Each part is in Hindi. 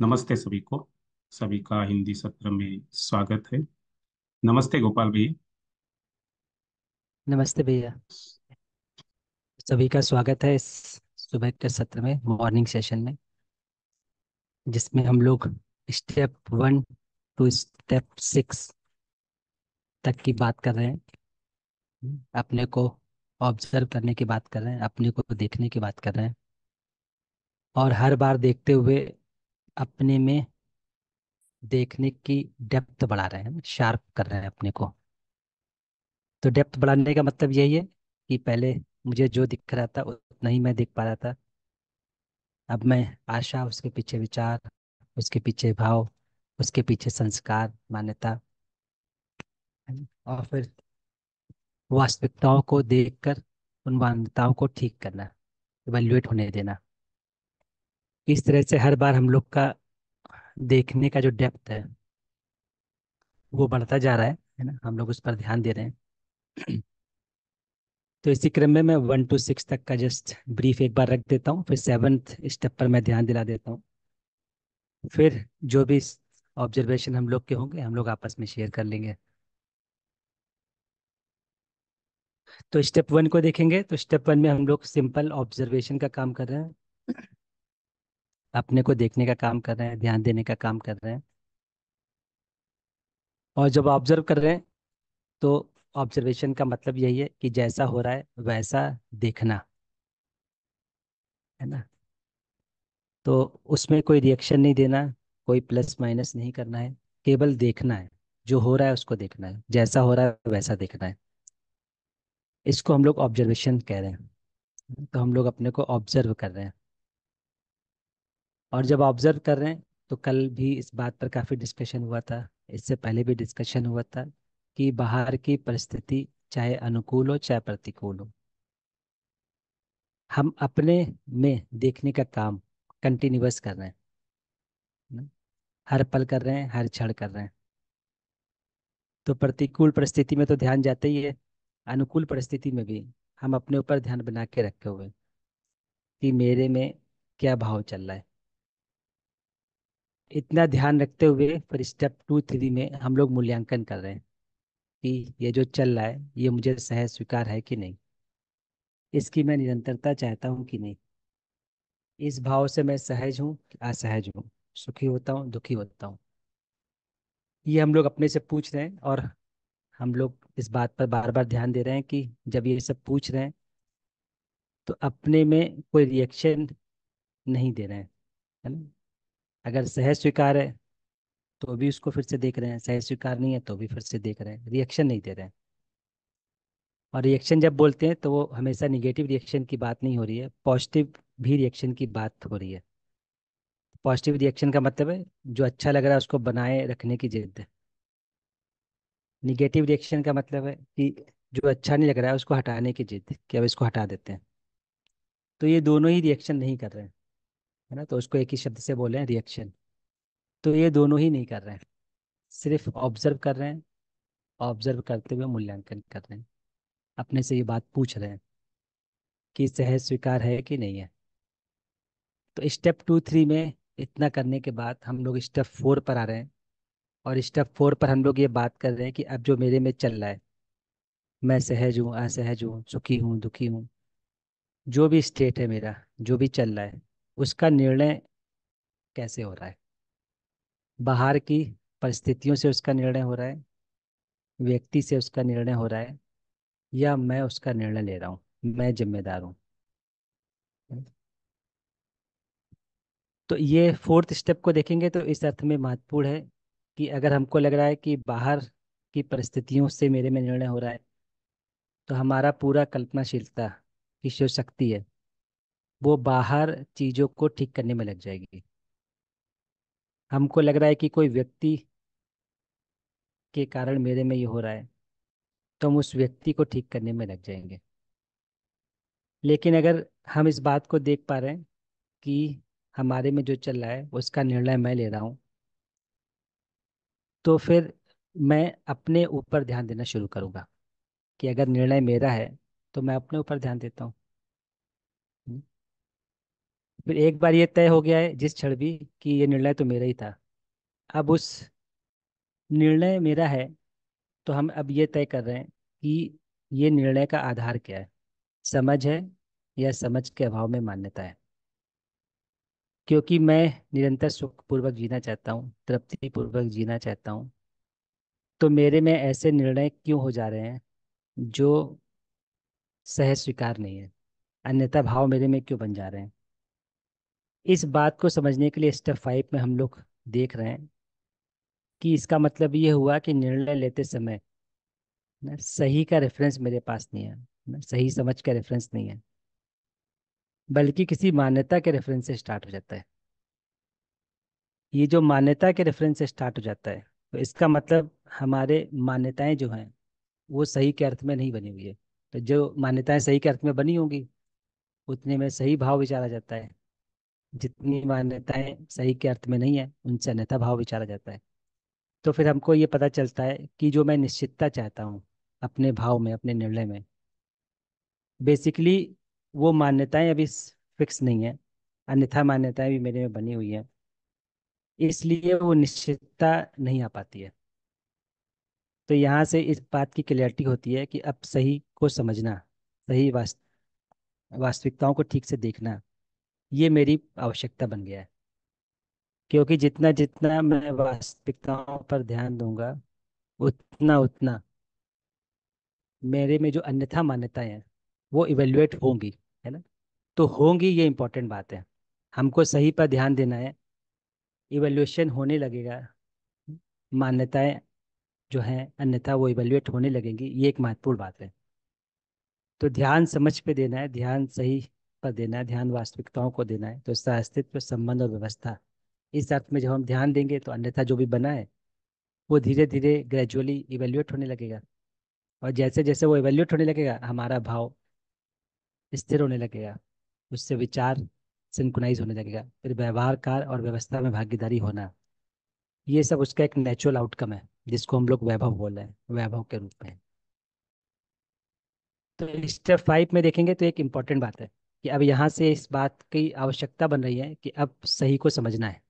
नमस्ते सभी को सभी का हिंदी सत्र में स्वागत है नमस्ते गोपाल भैया नमस्ते भैया सभी का स्वागत है इस सुबह के सत्र में मॉर्निंग सेशन में जिसमें हम लोग step one two step six तक की बात कर रहे हैं अपने को ऑब्जर्व करने की बात कर रहे हैं अपने को देखने की बात कर रहे हैं और हर बार देखते हुए अपने में देखने की डेप्थ बढ़ा रहे हैं शार्प कर रहे हैं अपने को तो डेप्थ बढ़ाने का मतलब यही है कि पहले मुझे जो दिख रहा था उतना ही मैं देख पा रहा था अब मैं आशा उसके पीछे विचार उसके पीछे भाव उसके पीछे संस्कार मान्यता और फिर वास्तविकताओं को देखकर उन मान्यताओं को ठीक करना इवेल्युएट होने देना इस तरह से हर बार हम लोग का देखने का जो डेप्थ है वो बढ़ता जा रहा है ना हम लोग उस पर ध्यान दे रहे हैं तो इसी क्रम में मैं वन टू सिक्स तक का जस्ट ब्रीफ एक बार रख देता हूँ फिर सेवन्थ स्टेप पर मैं ध्यान दिला देता हूँ फिर जो भी ऑब्जर्वेशन हम लोग के होंगे हम लोग आपस में शेयर कर लेंगे तो स्टेप वन को देखेंगे तो स्टेप वन में हम लोग सिंपल ऑब्जर्वेशन का काम कर रहे हैं अपने को देखने का काम कर रहे हैं ध्यान देने का काम कर रहे हैं और जब ऑब्जर्व कर रहे हैं तो ऑब्जर्वेशन का मतलब यही है कि जैसा हो रहा है वैसा देखना है ना तो उसमें कोई रिएक्शन नहीं देना कोई प्लस माइनस नहीं करना है केवल देखना है जो हो रहा है उसको देखना है जैसा हो रहा है वैसा देखना है इसको हम लोग ऑब्जर्वेशन कह रहे हैं तो हम लोग अपने को ऑब्जर्व कर रहे हैं और जब ऑब्जर्व कर रहे हैं तो कल भी इस बात पर काफ़ी डिस्कशन हुआ था इससे पहले भी डिस्कशन हुआ था कि बाहर की परिस्थिति चाहे अनुकूल हो चाहे प्रतिकूल हो हम अपने में देखने का काम कंटिन्यूस कर रहे हैं हर पल कर रहे हैं हर क्षण कर रहे हैं तो प्रतिकूल परिस्थिति में तो ध्यान जाते ही है अनुकूल परिस्थिति में भी हम अपने ऊपर ध्यान बना के रखे हुए कि मेरे में क्या भाव चल रहा है इतना ध्यान रखते हुए फिर स्टेप टू थ्री में हम लोग मूल्यांकन कर रहे हैं कि ये जो चल रहा है ये मुझे सह स्वीकार है कि नहीं इसकी मैं निरंतरता चाहता हूँ कि नहीं इस भाव से मैं सहज हूँ कि असहज हूँ सुखी होता हूँ दुखी होता हूँ ये हम लोग अपने से पूछ रहे हैं और हम लोग इस बात पर बार बार ध्यान दे रहे हैं कि जब ये सब पूछ रहे हैं तो अपने में कोई रिएक्शन नहीं दे रहे हैं है ना अगर सहज स्वीकार है तो भी उसको फिर से देख रहे हैं सहज स्वीकार नहीं है तो भी फिर से देख रहे हैं रिएक्शन नहीं दे रहे हैं और रिएक्शन जब बोलते हैं तो वो हमेशा निगेटिव रिएक्शन की बात नहीं हो रही है पॉजिटिव भी रिएक्शन की बात हो रही है पॉजिटिव रिएक्शन का मतलब है जो अच्छा लग रहा है उसको बनाए रखने की जिद निगेटिव रिएक्शन का मतलब है कि जो अच्छा नहीं लग रहा है उसको हटाने की जिद कि अब इसको हटा देते हैं तो ये दोनों ही रिएक्शन नहीं कर रहे हैं है ना तो उसको एक ही शब्द से बोल रहे हैं रिएक्शन तो ये दोनों ही नहीं कर रहे हैं सिर्फ ऑब्जर्व कर रहे हैं ऑब्जर्व करते हुए मूल्यांकन कर रहे हैं अपने से ये बात पूछ रहे हैं कि सहज स्वीकार है कि नहीं है तो स्टेप टू थ्री में इतना करने के बाद हम लोग स्टेप फोर पर आ रहे हैं और स्टेप फोर पर हम लोग ये बात कर रहे हैं कि अब जो मेरे में चल रहा है मैं सहज हूँ असहज हूँ सुखी हूँ दुखी हूँ जो भी स्टेट है मेरा जो भी चल रहा है उसका निर्णय कैसे हो रहा है बाहर की परिस्थितियों से उसका निर्णय हो रहा है व्यक्ति से उसका निर्णय हो रहा है या मैं उसका निर्णय ले रहा हूँ मैं जिम्मेदार हूँ तो ये फोर्थ स्टेप को देखेंगे तो इस अर्थ में महत्वपूर्ण है कि अगर हमको लग रहा है कि बाहर की परिस्थितियों से मेरे में निर्णय हो रहा है तो हमारा पूरा कल्पनाशीलता की शिव शक्ति है वो बाहर चीज़ों को ठीक करने में लग जाएगी हमको लग रहा है कि कोई व्यक्ति के कारण मेरे में ये हो रहा है तो हम उस व्यक्ति को ठीक करने में लग जाएंगे लेकिन अगर हम इस बात को देख पा रहे हैं कि हमारे में जो चल रहा है उसका निर्णय मैं ले रहा हूँ तो फिर मैं अपने ऊपर ध्यान देना शुरू करूँगा कि अगर निर्णय मेरा है तो मैं अपने ऊपर ध्यान देता हूँ फिर एक बार ये तय हो गया है जिस क्षण भी कि ये निर्णय तो मेरा ही था अब उस निर्णय मेरा है तो हम अब ये तय कर रहे हैं कि ये निर्णय का आधार क्या है समझ है या समझ के अभाव में मान्यता है क्योंकि मैं निरंतर सुखपूर्वक जीना चाहता हूँ तृप्तिपूर्वक जीना चाहता हूँ तो मेरे में ऐसे निर्णय क्यों हो जा रहे हैं जो सहज स्वीकार नहीं है अन्यथा भाव मेरे में क्यों बन जा रहे हैं इस बात को समझने के लिए स्टेप फाइव में हम लोग देख रहे हैं कि इसका मतलब ये हुआ कि निर्णय लेते समय ना सही का रेफरेंस मेरे पास नहीं है ना सही समझ का रेफरेंस नहीं है बल्कि किसी मान्यता के रेफरेंस से स्टार्ट हो जाता है ये जो मान्यता के रेफरेंस से स्टार्ट हो जाता है तो इसका मतलब हमारे मान्यताएं जो हैं वो सही के अर्थ में नहीं बनी हुई है तो जो मान्यताएं सही के अर्थ में बनी होंगी उतने में सही भाव विचारा जाता है जितनी मान्यताएं सही के अर्थ में नहीं है उनसे अन्यथा भाव विचारा जाता है तो फिर हमको ये पता चलता है कि जो मैं निश्चितता चाहता हूँ अपने भाव में अपने निर्णय में बेसिकली वो मान्यताएं अभी फिक्स नहीं है अन्यथा मान्यताएं भी मेरे में बनी हुई है इसलिए वो निश्चितता नहीं आ पाती है तो यहाँ से इस बात की क्लियरिटी होती है कि अब सही को समझना सही वास्तविकताओं को ठीक से देखना ये मेरी आवश्यकता बन गया है क्योंकि जितना जितना मैं वास्तविकताओं पर ध्यान दूंगा उतना उतना मेरे में जो अन्यथा मान्यताएं हैं वो इवेल्युएट होंगी है ना तो होंगी ये इम्पोर्टेंट बात है हमको सही पर ध्यान देना है इवेल्युएशन होने लगेगा मान्यताएं जो हैं अन्यथा वो इवेल्युएट होने लगेंगी ये एक महत्वपूर्ण बात है तो ध्यान समझ पे देना है ध्यान सही पर देना है ध्यान वास्तविकताओं को देना है तो इसका अस्तित्व संबंध और व्यवस्था इस अर्थ में जब हम ध्यान देंगे तो अन्यथा जो भी बना है वो धीरे धीरे ग्रेजुअली इवेल्युएट होने लगेगा और जैसे जैसे वो इवेल्युएट होने लगेगा हमारा भाव स्थिर होने लगेगा उससे विचार सिंकुनाइज होने लगेगा फिर व्यवहारकार और व्यवस्था में भागीदारी होना ये सब उसका एक नेचुरल आउटकम है जिसको हम लोग वैभव बोल रहे हैं वैभव के रूप में तो स्टेप फाइव में देखेंगे तो एक इम्पॉर्टेंट बात है कि अब यहाँ से इस बात की आवश्यकता बन रही है कि अब सही को समझना है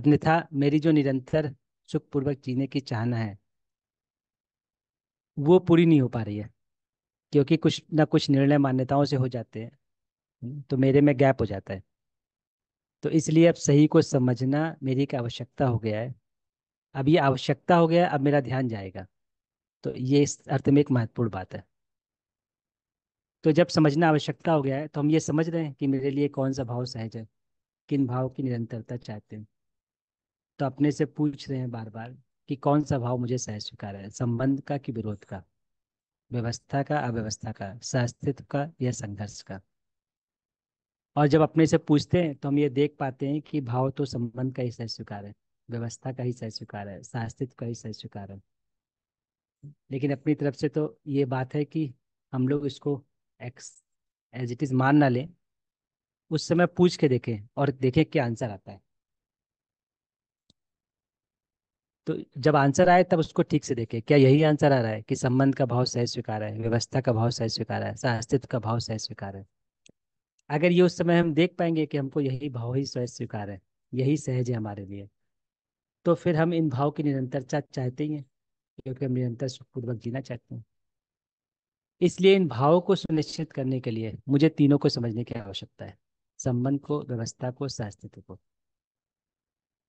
अन्यथा मेरी जो निरंतर सुखपूर्वक जीने की चाहना है वो पूरी नहीं हो पा रही है क्योंकि कुछ ना कुछ निर्णय मान्यताओं से हो जाते हैं तो मेरे में गैप हो जाता है तो इसलिए अब सही को समझना मेरी एक आवश्यकता हो गया है अब ये आवश्यकता हो गया अब मेरा ध्यान जाएगा तो ये इस अर्थ में एक महत्वपूर्ण बात है तो जब समझना आवश्यकता हो गया है तो हम ये समझ रहे हैं कि मेरे लिए कौन सा भाव सहज है किन भाव की निरंतरता चाहते हैं तो अपने से पूछ रहे हैं बार बार कि कौन सा भाव मुझे सहज स्वीकार है संबंध का कि विरोध का व्यवस्था का अव्यवस्था का सहअस्तित्व का या संघर्ष का और जब अपने से पूछते हैं तो हम ये देख पाते हैं कि भाव तो संबंध का ही सह स्वीकार है व्यवस्था का ही सह स्वीकार है सहअस्तित्व का ही सह स्वीकार है लेकिन अपनी तरफ से तो ये बात है कि हम लोग इसको एक्स एज इट इज मान ना ले उस समय पूछ के देखें और देखें क्या आंसर आता है तो जब आंसर आए तब उसको ठीक से देखें क्या यही आंसर आ रहा है कि संबंध का भाव सह स्वीकार है व्यवस्था का भाव सह स्वीकार है अस्तित्व का भाव सह स्वीकार है अगर ये उस समय हम देख पाएंगे कि हमको यही भाव ही सह स्वीकार है यही सहज है हमारे लिए तो फिर हम इन भाव की निरंतरता चाहते ही हैं क्योंकि हम निरंतर सुखपूर्वक जीना चाहते हैं इसलिए इन भावों को सुनिश्चित करने के लिए मुझे तीनों को समझने की आवश्यकता है संबंध को व्यवस्था को सहस्थिति को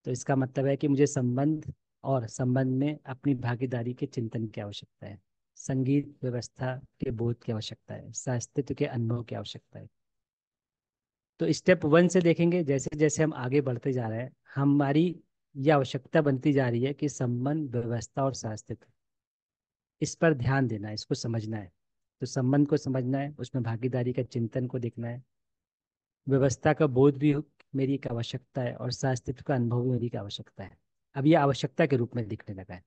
तो इसका मतलब है कि मुझे संबंध और संबंध में अपनी भागीदारी के चिंतन की आवश्यकता है संगीत व्यवस्था के बोध की आवश्यकता है सहस्तित्व के अनुभव की आवश्यकता है तो स्टेप वन से देखेंगे जैसे जैसे हम आगे बढ़ते जा रहे हैं हमारी ये आवश्यकता बनती जा रही है कि संबंध व्यवस्था और सहस्तित्व इस पर ध्यान देना है इसको समझना है तो संबंध को समझना है उसमें भागीदारी का चिंतन को देखना है व्यवस्था का बोध भी मेरी एक आवश्यकता है और सास्तित्व का अनुभव भी मेरी एक आवश्यकता है अब यह आवश्यकता के रूप में दिखने लगा है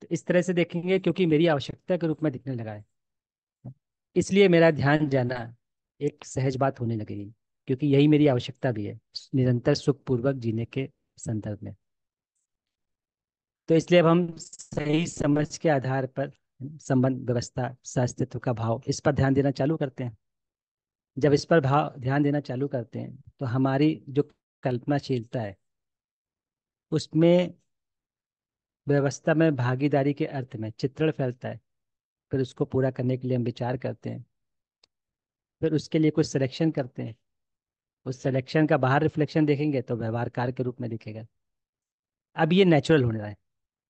तो इस तरह से देखेंगे क्योंकि मेरी आवश्यकता के रूप में दिखने लगा है इसलिए मेरा ध्यान जाना एक सहज बात होने लगेगी क्योंकि यही मेरी आवश्यकता भी है निरंतर सुखपूर्वक जीने के संदर्भ में तो इसलिए अब हम सही समझ के आधार पर संबंध व्यवस्था सस्तित्व का भाव इस पर ध्यान देना चालू करते हैं जब इस पर भाव ध्यान देना चालू करते हैं तो हमारी जो कल्पनाशीलता है उसमें व्यवस्था में भागीदारी के अर्थ में चित्रण फैलता है फिर उसको पूरा करने के लिए हम विचार करते हैं फिर उसके लिए कुछ सिलेक्शन करते हैं उस सिलेक्शन का बाहर रिफ्लेक्शन देखेंगे तो व्यवहार कार्य के रूप में दिखेगा अब ये नेचुरल होने रहा है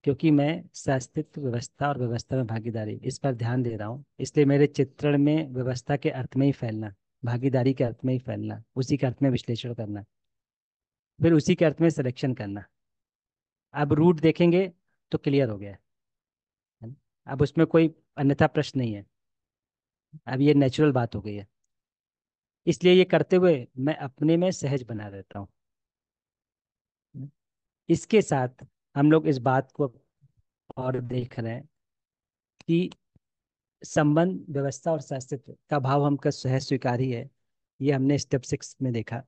क्योंकि मैं सस्तित्व व्यवस्था और व्यवस्था में भागीदारी इस पर ध्यान दे रहा हूँ इसलिए मेरे चित्रण में व्यवस्था के अर्थ में ही फैलना भागीदारी के अर्थ में ही फैलना उसी के अर्थ में विश्लेषण करना फिर उसी के अर्थ में सिलेक्शन करना अब रूट देखेंगे तो क्लियर हो गया है अब उसमें कोई अन्यथा प्रश्न नहीं है अब ये नेचुरल बात हो गई है इसलिए ये करते हुए मैं अपने में सहज बना रहता हूँ इसके साथ हम लोग इस बात को और देख रहे हैं कि संबंध व्यवस्था और सस्तित्व का भाव हमका सह स्वीकारी है ये हमने स्टेप सिक्स में देखा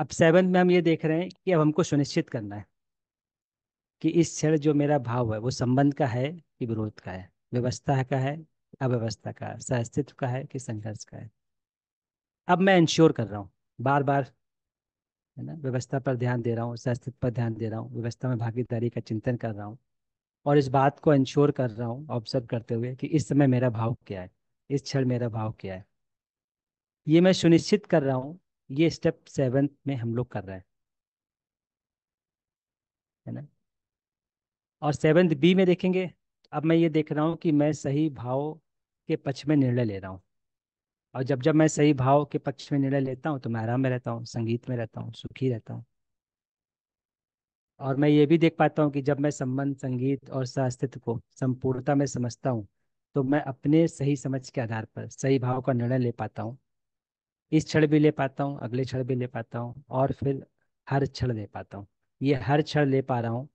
अब सेवन में हम ये देख रहे हैं कि अब हमको सुनिश्चित करना है कि इस क्षण जो मेरा भाव है वो संबंध का है कि विरोध का है व्यवस्था का है अव्यवस्था का है सहस्तित्व का है कि संघर्ष का है अब मैं इंश्योर कर रहा हूँ बार बार है ना व्यवस्था पर ध्यान दे रहा हूँ स्वास्थ्य पर ध्यान दे रहा हूँ व्यवस्था में भागीदारी का चिंतन कर रहा हूँ और इस बात को इंश्योर कर रहा हूँ ऑब्जर्व करते हुए कि इस समय मेरा भाव क्या है इस क्षण मेरा भाव क्या है ये मैं सुनिश्चित कर रहा हूँ ये स्टेप सेवन में हम लोग कर रहे हैं है ना और सेवन्थ बी में देखेंगे अब मैं ये देख रहा हूँ कि मैं सही भाव के पक्ष में निर्णय ले रहा हूँ और जब जब मैं सही भाव के पक्ष में निर्णय लेता हूँ तो मैं आराम में रहता हूँ संगीत में रहता हूँ सुखी रहता हूँ और मैं ये भी देख पाता हूँ कि जब मैं संबंध संगीत और अस्तित्व को संपूर्णता में समझता हूँ तो मैं अपने सही समझ के आधार पर सही भाव का निर्णय ले पाता हूँ इस क्षण भी ले पाता हूँ अगले क्षण भी ले पाता हूँ और फिर हर क्षण ले पाता हूँ ये हर क्षण ले पा रहा हूँ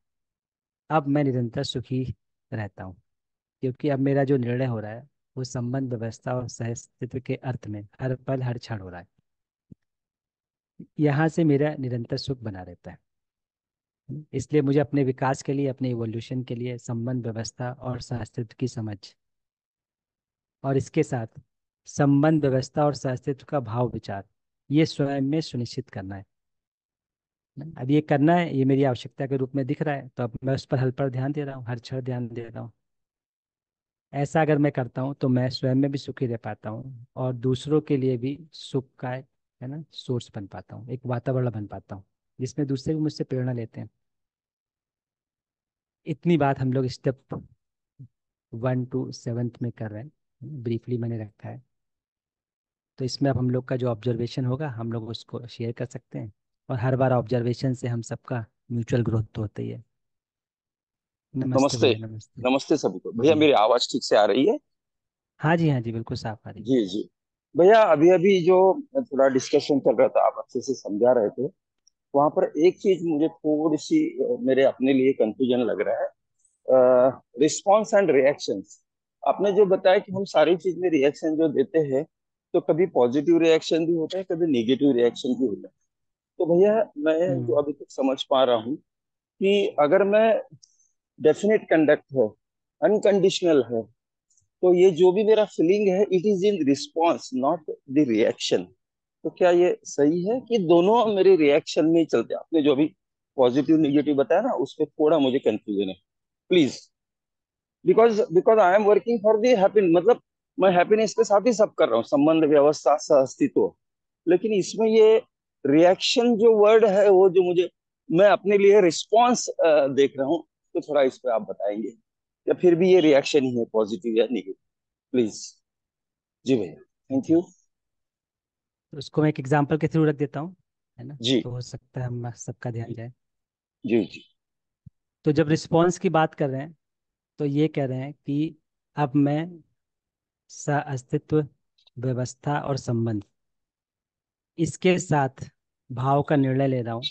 अब मैं निरंतर सुखी रहता हूँ क्योंकि अब मेरा जो निर्णय हो रहा है वो संबंध व्यवस्था और सहस्तित्व के अर्थ में हर पल हर क्षण हो रहा है यहाँ से मेरा निरंतर सुख बना रहता है इसलिए मुझे अपने विकास के लिए अपने इवोल्यूशन के लिए संबंध व्यवस्था और सहस्तित्व की समझ और इसके साथ संबंध व्यवस्था और सहस्तित्व का भाव विचार ये स्वयं में सुनिश्चित करना है अब ये करना है ये मेरी आवश्यकता के रूप में दिख रहा है तो अब मैं उस पर हल पर ध्यान दे रहा हूँ हर क्षण ध्यान दे रहा हूँ ऐसा अगर मैं करता हूँ तो मैं स्वयं में भी सुखी रह पाता हूँ और दूसरों के लिए भी सुख का है ना सोर्स बन पाता हूँ एक वातावरण बन पाता हूँ जिसमें दूसरे भी मुझसे प्रेरणा लेते हैं इतनी बात हम लोग स्टेप वन टू सेवन्थ में कर रहे हैं ब्रीफली मैंने रखा है तो इसमें अब हम लोग का जो ऑब्जर्वेशन होगा हम लोग उसको शेयर कर सकते हैं और हर बार ऑब्जर्वेशन से हम सबका म्यूचुअल ग्रोथ तो होता ही है नमस्ते नमस्ते भैया नमस्ते नमस्ते सभी को भैया जी मेरी आवाज ठीक से आ रही है हाँ जी हाँ जी बिल्कुल साफ आ रही जी जी भैया अभी अभी जो थोड़ा डिस्कशन चल रहा था आप अच्छे से समझा रहे थे वहां पर एक चीज मुझे थोड़ी सी मेरे अपने लिए कंफ्यूजन लग रहा है रिस्पांस एंड रिएक्शंस आपने जो बताया कि हम सारी चीज में रिएक्शन जो देते हैं तो कभी पॉजिटिव रिएक्शन भी होता है कभी निगेटिव रिएक्शन भी होता है तो भैया मैं जो हम्म तो अभी तक समझ पा रहा हूँ कि अगर मैं डेफिनेट कंडक्ट है अनकंडीशनल है तो ये जो भी मेरा फीलिंग है it is in response not the reaction तो क्या ये सही है कि दोनों मेरे रिएक्शन में ही चलते आपने जो भी पॉजिटिव निगेटिव बताया ना उस पर थोड़ा मुझे कंफ्यूजन है please because because I am working for the happy मतलब मैं हैप्पीनेस के साथ ही सब कर रहा हूँ संबंध व्यवस्था सह अस्तित्व लेकिन इसमें ये रिएक्शन जो वर्ड है वो जो मुझे मैं अपने लिए रिस्पॉन्स देख रहा हूँ तो थोड़ा इस पर आप बताएंगे या फिर भी ये रिएक्शन ही है पॉजिटिव या निगेटिव प्लीज जी भैया थैंक यू तो उसको मैं एक एग्जांपल के थ्रू रख देता हूँ है ना जी तो हो सकता है हम सबका ध्यान जाए जी जी तो जब रिस्पांस की बात कर रहे हैं तो ये कह रहे हैं कि अब मैं अस्तित्व व्यवस्था और संबंध इसके साथ भाव का निर्णय ले रहा हूँ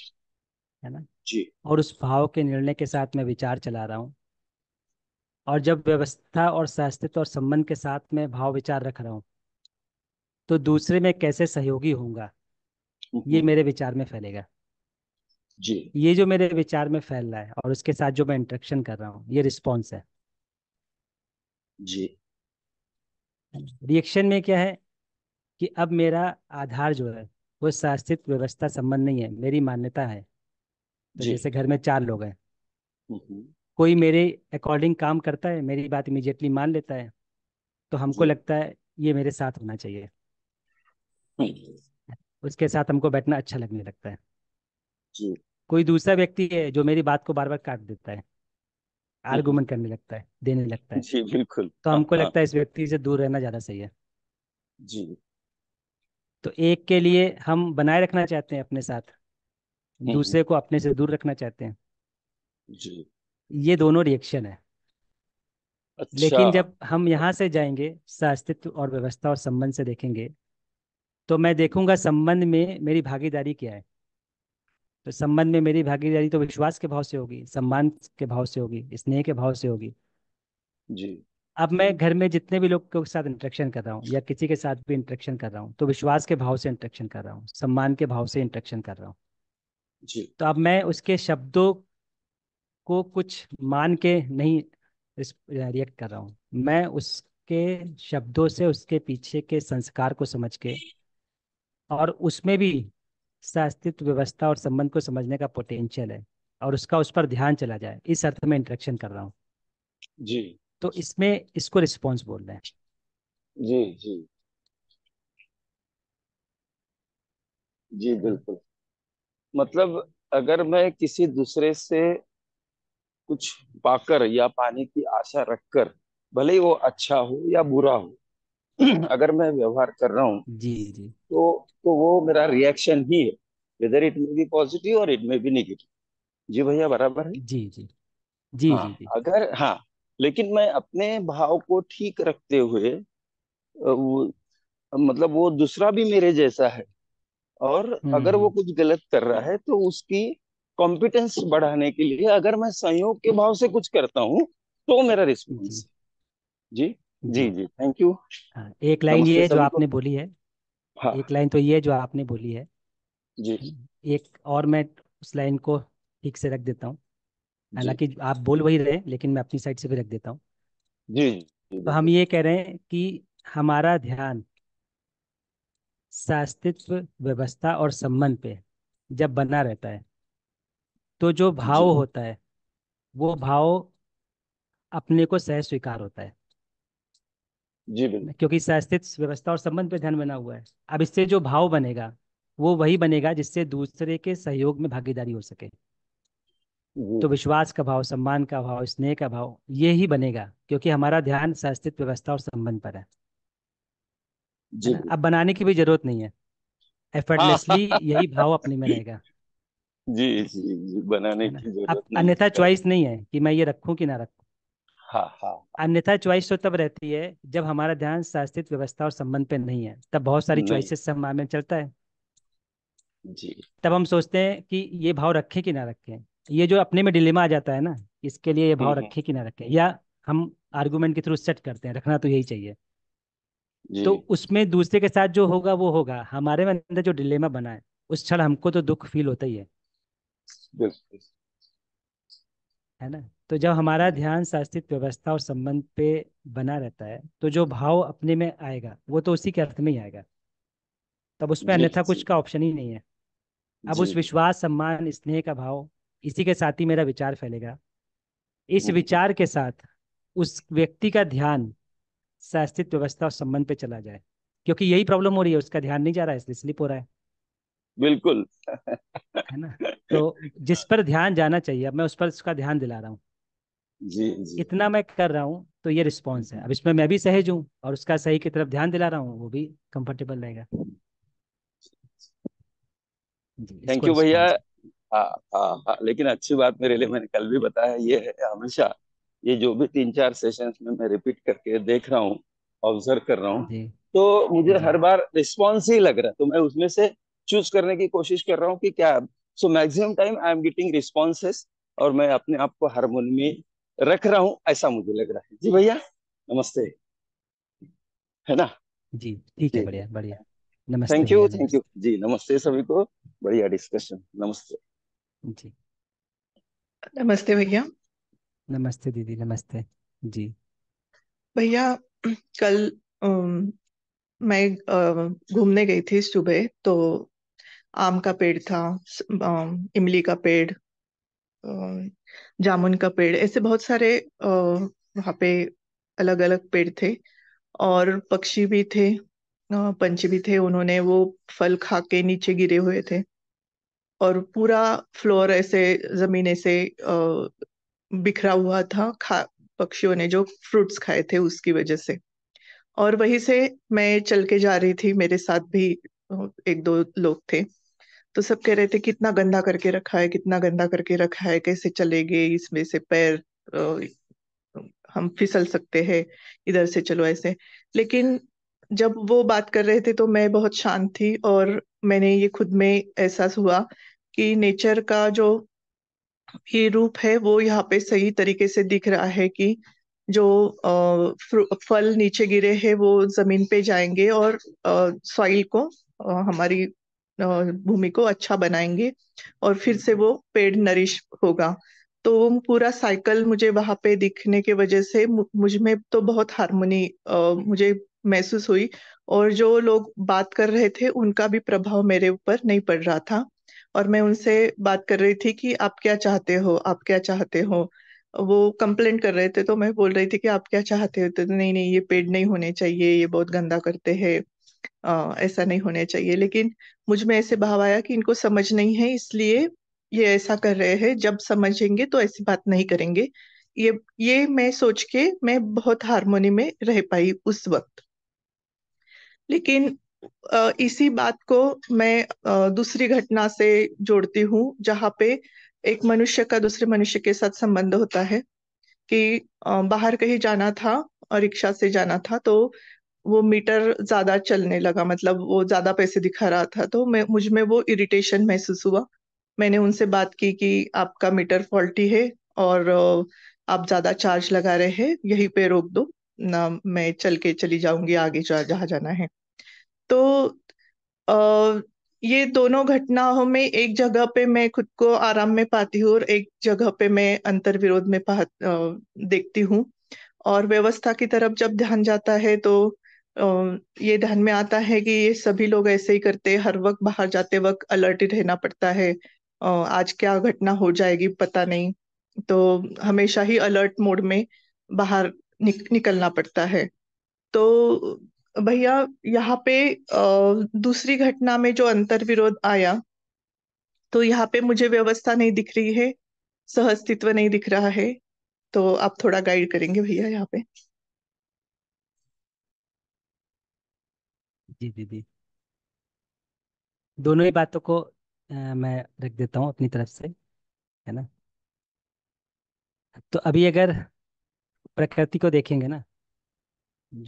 है ना जी और उस भाव के निर्णय के साथ मैं विचार चला रहा हूँ और जब व्यवस्था और सहस्तित्व और संबंध के साथ में भाव विचार रख रहा हूँ तो दूसरे में कैसे सहयोगी होऊंगा ये हम्म। मेरे विचार में फैलेगा जी ये जो मेरे विचार में फैल रहा है और उसके साथ जो मैं इंटरेक्शन कर रहा हूँ ये रिस्पॉन्स है जी रिएक्शन में क्या है कि अब मेरा आधार जो है वो शास्त्रित्व व्यवस्था संबंध नहीं है मेरी मान्यता है तो जैसे घर में चार लोग हैं कोई मेरे अकॉर्डिंग काम करता है मेरी बात इमीजिएटली मान लेता है तो हमको लगता है ये मेरे साथ होना चाहिए उसके साथ हमको बैठना अच्छा लगने लगता है जी कोई दूसरा व्यक्ति है जो मेरी बात को बार बार काट देता है आर्गुमेंट करने लगता है देने लगता है जी बिल्कुल तो हाँ, हमको हाँ। लगता है इस व्यक्ति से दूर रहना ज्यादा सही है जी तो एक के लिए हम बनाए रखना चाहते हैं अपने साथ दूसरे को अपने से दूर रखना चाहते हैं जी ये दोनों रिएक्शन है अच्छा। लेकिन जब हम यहाँ से जाएंगे अस्तित्व और व्यवस्था और संबंध से देखेंगे तो मैं देखूंगा संबंध में मेरी भागीदारी क्या है तो संबंध में मेरी भागीदारी तो विश्वास के भाव से होगी सम्मान के भाव से होगी स्नेह के भाव से होगी जी अब मैं घर में जितने भी लोग के साथ इंटरेक्शन कर रहा हूँ या किसी के साथ भी इंटरेक्शन कर रहा हूँ तो विश्वास के भाव से इंटरेक्शन कर रहा हूँ सम्मान के भाव से इंटरेक्शन कर रहा हूँ जी तो अब मैं उसके शब्दों को कुछ मान के नहीं रिएक्ट कर रहा हूँ मैं उसके शब्दों से उसके पीछे के संस्कार को समझ के और उसमें भी अस्तित्व व्यवस्था और संबंध को समझने का पोटेंशियल है और उसका उस पर ध्यान चला जाए इस अर्थ में इंटरेक्शन कर रहा हूँ जी तो इसमें इसको रिस्पॉन्स बोल रहे हैं जी जी जी बिल्कुल मतलब अगर मैं किसी दूसरे से कुछ पाकर या पाने की आशा रखकर भले ही वो अच्छा हो या बुरा हो अगर मैं व्यवहार कर रहा हूँ जी जी तो तो वो मेरा रिएक्शन ही है whether it may be positive और इट मे बी नेगेटिव जी भैया बराबर है जी जी जी हाँ, जी अगर हाँ लेकिन मैं अपने भाव को ठीक रखते हुए वो मतलब वो दूसरा भी मेरे जैसा है और अगर वो हम्म। कुछ गलत कर रहा है तो उसकी कॉम्पिटेंस बढ़ाने के लिए अगर मैं संयोग के भाव से कुछ करता हूँ तो मेरा रिस्पॉन्स हम्म। जी जी जी थैंक यू एक लाइन ये जो आपने बोली है हाँ एक लाइन तो ये जो आपने बोली है जी हम्म, एक और मैं उस लाइन को ठीक से रख देता हूँ हालांकि आप बोल वही रहे लेकिन मैं अपनी साइड से भी रख देता हूँ जी तो हम ये कह रहे हैं कि हमारा ध्यान सास्तित्व व्यवस्था और संबंध पे जब बना रहता है तो जो भाव होता है वो भाव अपने को सह स्वीकार होता है जी क्योंकि सास्तित्व व्यवस्था और संबंध पे ध्यान बना हुआ है अब इससे जो भाव बनेगा वो वही बनेगा जिससे दूसरे के सहयोग में भागीदारी हो सके तो विश्वास का भाव सम्मान का भाव स्नेह का भाव ये ही बनेगा क्योंकि हमारा ध्यान सास्तित्व व्यवस्था और संबंध पर है जी अब बनाने की भी जरूरत नहीं है एफर्टलेसली हाँ। यही भाव अपने में रहेगा जी जी जी बनाने की जरूरत नहीं अन्यथा चॉइस नहीं है कि मैं ये रखूं कि ना रखूं हाँ, हाँ। अन्यथा चॉइस तो तब रहती है जब हमारा ध्यान शास्त्रित व्यवस्था और संबंध पे नहीं है तब बहुत सारी चॉइसेस समाज में चलता है जी तब हम सोचते हैं कि ये भाव रखे कि ना रखें ये जो अपने में डिलेमा आ जाता है ना इसके लिए ये भाव हम्म, हम्म। रखे कि ना रखें या हम आर्गुमेंट के थ्रू सेट करते हैं रखना तो यही चाहिए तो उसमें दूसरे के साथ जो होगा वो होगा हमारे अंदर जो डिलेमा बना है उस क्षण हमको तो दुख फील होता ही है है ना तो जब हमारा ध्यान शास्त्रित व्यवस्था और संबंध पे बना रहता है तो जो भाव अपने में आएगा वो तो उसी के अर्थ में ही आएगा तब उसमें अन्यथा कुछ का ऑप्शन ही नहीं है अब उस विश्वास सम्मान स्नेह का भाव इसी के साथ ही मेरा विचार फैलेगा इस हम्म। विचार के साथ उस व्यक्ति का ध्यान शास्त्रित व्यवस्था और संबंध पे चला जाए क्योंकि यही प्रॉब्लम हो रही है उसका ध्यान नहीं जा रहा है इसलिए स्लिप हो रहा है बिल्कुल है ना तो जिस पर ध्यान जाना चाहिए अब मैं उस पर उसका ध्यान दिला रहा हूँ जी, जी इतना मैं कर रहा हूँ तो ये रिस्पॉन्स है अब इसमें मैं भी सहज हूँ और उसका सही की तरफ ध्यान दिला रहा हूँ वो भी कंफर्टेबल रहेगा थैंक यू भैया हाँ, हाँ, हाँ, लेकिन अच्छी बात मेरे लिए मैंने कल भी बताया ये है हमेशा ये जो भी तीन चार सेशंस में मैं रिपीट करके देख रहा हूँ ऑब्जर्व कर रहा हूँ तो मुझे हर बार रिस्पॉन्स ही लग रहा है तो मैं उसमें से चूज करने की कोशिश कर रहा हूँ कि क्या so maximum time I am getting responses और मैं अपने आप को हारमोन में रख रहा हूँ ऐसा मुझे लग रहा है जी भैया नमस्ते है ना जी ठीक है बढ़िया बढ़िया नमस्ते थैंक यू थैंक यू जी नमस्ते सभी को बढ़िया डिस्कशन नमस्ते जी नमस्ते भैया नमस्ते दीदी नमस्ते जी भैया कल आ, मैं घूमने गई थी सुबह तो आम का पेड़ था इमली का पेड़ जामुन का पेड़ ऐसे बहुत सारे वहाँ पे अलग अलग पेड़ थे और पक्षी भी थे पंछी भी थे उन्होंने वो फल खा के नीचे गिरे हुए थे और पूरा फ्लोर ऐसे जमीन ऐसे बिखरा हुआ था खा पक्षियों ने जो फ्रूट्स खाए थे उसकी वजह से और वहीं से मैं चल के जा रही थी मेरे साथ भी एक दो लोग थे तो सब कह रहे थे कितना गंदा करके रखा है कितना गंदा करके रखा है कैसे चले गए इसमें से पैर हम फिसल सकते हैं इधर से चलो ऐसे लेकिन जब वो बात कर रहे थे तो मैं बहुत शांत थी और मैंने ये खुद में एहसास हुआ कि नेचर का जो ये रूप है वो यहाँ पे सही तरीके से दिख रहा है कि जो फल नीचे गिरे हैं वो जमीन पे जाएंगे और सॉइल को हमारी भूमि को अच्छा बनाएंगे और फिर से वो पेड़ नरिश होगा तो वो पूरा साइकिल मुझे वहां पे दिखने के वजह से मुझ में तो बहुत हारमोनी मुझे महसूस हुई और जो लोग बात कर रहे थे उनका भी प्रभाव मेरे ऊपर नहीं पड़ रहा था और मैं उनसे बात कर रही थी कि आप क्या चाहते हो आप क्या चाहते हो वो कंप्लेंट कर रहे थे तो मैं बोल रही थी कि आप क्या चाहते हो तो नहीं नहीं ये पेड नहीं होने चाहिए ये बहुत गंदा करते हैं ऐसा नहीं होने चाहिए लेकिन मुझ में ऐसे भाव आया कि इनको समझ नहीं है इसलिए ये ऐसा कर रहे हैं जब समझेंगे तो ऐसी बात नहीं करेंगे ये ये मैं सोच के मैं बहुत हारमोनी में रह पाई उस वक्त लेकिन इसी बात को मैं दूसरी घटना से जोड़ती हूँ जहाँ पे एक मनुष्य का दूसरे मनुष्य के साथ संबंध होता है कि बाहर कहीं जाना था रिक्शा से जाना था तो वो मीटर ज्यादा चलने लगा मतलब वो ज्यादा पैसे दिखा रहा था तो मैं मुझ में वो इरिटेशन महसूस हुआ मैंने उनसे बात की कि आपका मीटर फॉल्टी है और आप ज्यादा चार्ज लगा रहे हैं यहीं पे रोक दो ना मैं चल के चली जाऊंगी आगे जहाँ जाना है तो आ, ये दोनों घटनाओं में एक जगह पे मैं खुद को आराम में पाती हूँ और एक जगह पे मैं अंतर विरोध में पा देखती हूँ और व्यवस्था की तरफ जब ध्यान जाता है तो ये ध्यान में आता है कि ये सभी लोग ऐसे ही करते हर वक्त बाहर जाते वक्त अलर्ट ही रहना पड़ता है आज क्या घटना हो जाएगी पता नहीं तो हमेशा ही अलर्ट मोड में बाहर निक, निकलना पड़ता है तो भैया यहाँ पे दूसरी घटना में जो अंतर विरोध आया तो यहाँ पे मुझे व्यवस्था नहीं दिख रही है सहअस्तित्व नहीं दिख रहा है तो आप थोड़ा गाइड करेंगे भैया यहाँ पे जी दीदी दोनों ही बातों को मैं रख देता हूँ अपनी तरफ से है ना तो अभी अगर प्रकृति को देखेंगे ना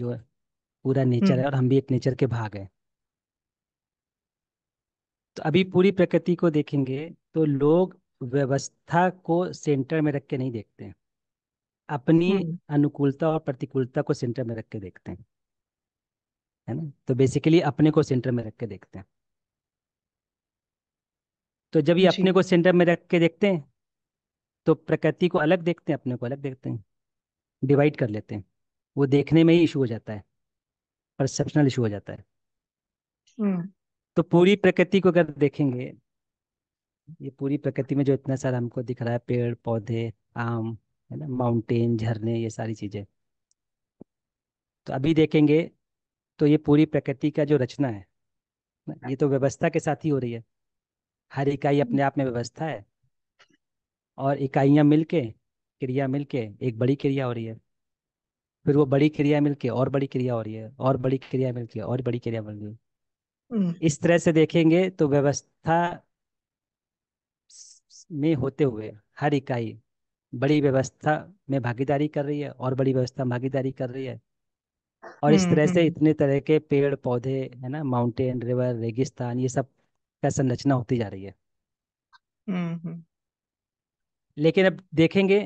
जो पूरा नेचर है हम्म। और हम भी एक नेचर के भाग हैं तो अभी पूरी प्रकृति को देखेंगे तो लोग व्यवस्था को सेंटर में रख के नहीं देखते अपनी हम्म। अनुकूलता और प्रतिकूलता को सेंटर में रख के देखते हैं है ना तो बेसिकली अपने को सेंटर में रख के देखते हैं तो जब ये अपने को सेंटर में रख के देखते हैं तो प्रकृति को अलग देखते हैं अपने को अलग देखते हैं डिवाइड कर लेते हैं वो देखने में ही इशू हो जाता है परसेप्शनल इशू हो जाता है हम्म। तो पूरी प्रकृति को अगर देखेंगे ये पूरी प्रकृति में जो इतना सारा हमको दिख रहा है पेड़ पौधे आम है ना माउंटेन झरने ये सारी चीजें तो अभी देखेंगे तो ये पूरी प्रकृति का जो रचना है ये तो व्यवस्था के साथ ही हो रही है हर इकाई अपने आप में व्यवस्था है और इकाइयां मिलके क्रिया मिलके एक बड़ी क्रिया हो रही है फिर वो बड़ी क्रिया मिलके और बड़ी क्रिया हो रही है और बड़ी क्रिया मिलके और बड़ी क्रिया मिल हम्म। रही इस तरह से देखेंगे तो व्यवस्था में होते हुए हर इकाई बड़ी व्यवस्था में भागीदारी कर रही है और बड़ी व्यवस्था भागीदारी कर रही है और इस हम्म, तरह से हम्म। इतने तरह के पेड़ पौधे है ना माउंटेन रिवर रेगिस्तान ये सब का संरचना होती जा रही है लेकिन अब देखेंगे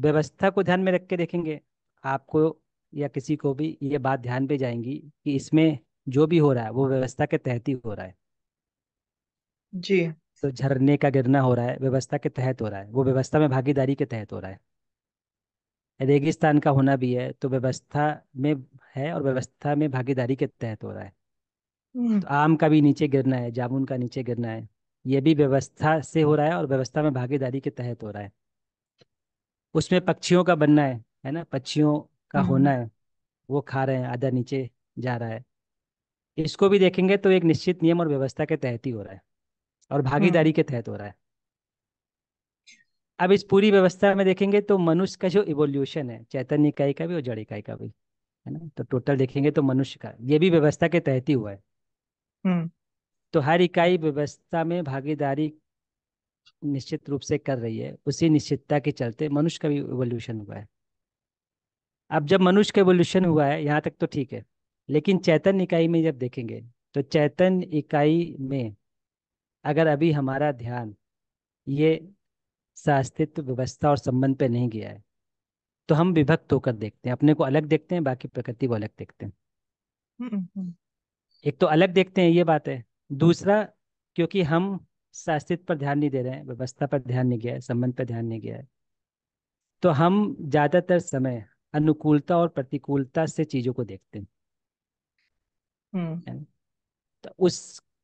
व्यवस्था को ध्यान में रख के देखेंगे आपको या किसी को भी ये बात ध्यान पे जाएंगी कि इसमें जो भी हो रहा है वो व्यवस्था के तहत ही हो रहा है जी तो झरने का गिरना हो रहा है व्यवस्था के तहत हो रहा है वो व्यवस्था में भागीदारी के तहत हो रहा है रेगिस्तान का होना भी है तो व्यवस्था में है और व्यवस्था में भागीदारी के तहत हो रहा है हम्म। तो आम का भी नीचे गिरना है जामुन का नीचे गिरना है ये भी व्यवस्था से हो रहा है और व्यवस्था में भागीदारी के तहत हो रहा है उसमें पक्षियों का बनना है है ना पक्षियों का होना है वो खा रहे हैं आधा नीचे जा रहा है इसको भी देखेंगे तो एक निश्चित नियम और व्यवस्था के तहत ही हो रहा है और भागीदारी के तहत हो रहा है अब इस पूरी व्यवस्था में देखेंगे तो मनुष्य का जो इवोल्यूशन है चैतन्य इकाई का भी और जड़ इकाई का भी है ना तो टोटल देखेंगे तो मनुष्य का ये भी व्यवस्था के तहत ही हुआ है हम्म तो हर इकाई व्यवस्था में भागीदारी निश्चित रूप से कर रही है उसी निश्चितता के चलते मनुष्य का भी इवोल्यूशन हुआ है अब जब मनुष्य का एवोल्यूशन हुआ है यहाँ तक तो ठीक है लेकिन चैतन इकाई में जब देखेंगे तो चैतन इकाई में अगर अभी हमारा ध्यान ये सास्तित्व व्यवस्था और संबंध पे नहीं गया है तो हम विभक्त होकर देखते हैं अपने को अलग देखते हैं बाकी प्रकृति को अलग देखते हैं हम्म, हम्म। एक तो अलग देखते हैं ये बात है दूसरा क्योंकि हम सास्तित्व पर ध्यान नहीं दे रहे हैं व्यवस्था पर ध्यान नहीं गया है संबंध पर ध्यान नहीं गया है तो हम ज़्यादातर समय अनुकूलता और प्रतिकूलता से चीजों को देखते हैं हम्म। तो उस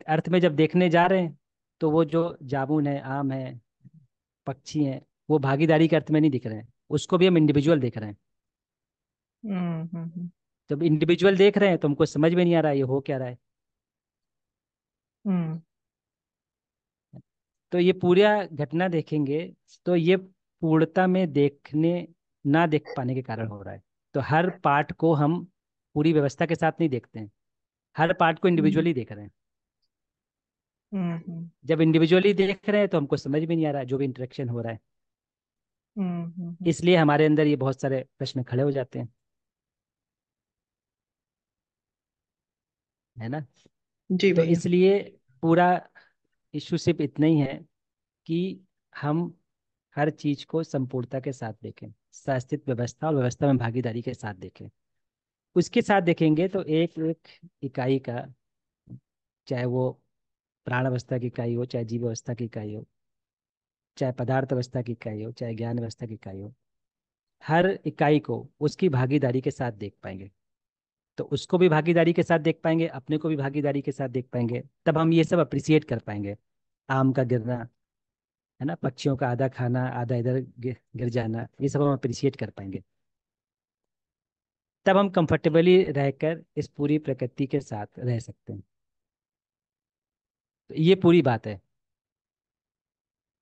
अर्थ में जब देखने जा रहे हैं तो वो जो जामुन है आम है पक्षी है वो भागीदारी के अर्थ में नहीं दिख रहे हैं उसको भी हम इंडिविजुअल देख रहे हैं हम्म, हम्म, जब इंडिविजुअल देख रहे हैं तो हमको समझ में नहीं आ रहा है ये हो क्या रहा है तो ये पूरा घटना देखेंगे तो ये पूर्णता में देखने ना देख पाने के कारण हो रहा है तो हर पार्ट को हम पूरी व्यवस्था के साथ नहीं देखते हैं हर पार्ट को इंडिविजुअली देख रहे हैं जब इंडिविजुअली देख रहे हैं तो हमको समझ भी नहीं आ रहा जो भी इंटरेक्शन हो रहा है इसलिए हमारे अंदर ये बहुत सारे प्रश्न खड़े हो जाते हैं है ना जी तो इसलिए पूरा इशू सिर्फ इतना ही है कि हम हर चीज को संपूर्णता के साथ देखें शास्त्रित व्यवस्था और व्यवस्था में भागीदारी के साथ देखें उसके साथ देखेंगे तो एक एक इकाई का चाहे वो प्राण अवस्था की इकाई हो चाहे जीव अवस्था की इकाई हो चाहे पदार्थ अवस्था की इकाई हो चाहे ज्ञान अवस्था की इकाई हो हर इकाई को उसकी भागीदारी के साथ देख पाएंगे तो उसको भी भागीदारी के साथ देख पाएंगे अपने को भी भागीदारी के साथ देख पाएंगे तब हम ये सब अप्रिसिएट कर पाएंगे आम का गिरना है ना पक्षियों का आधा खाना आधा इधर गिर जाना ये सब हम अप्रिशिएट कर पाएंगे तब हम कंफर्टेबली रहकर इस पूरी प्रकृति के साथ रह सकते हैं तो ये पूरी बात है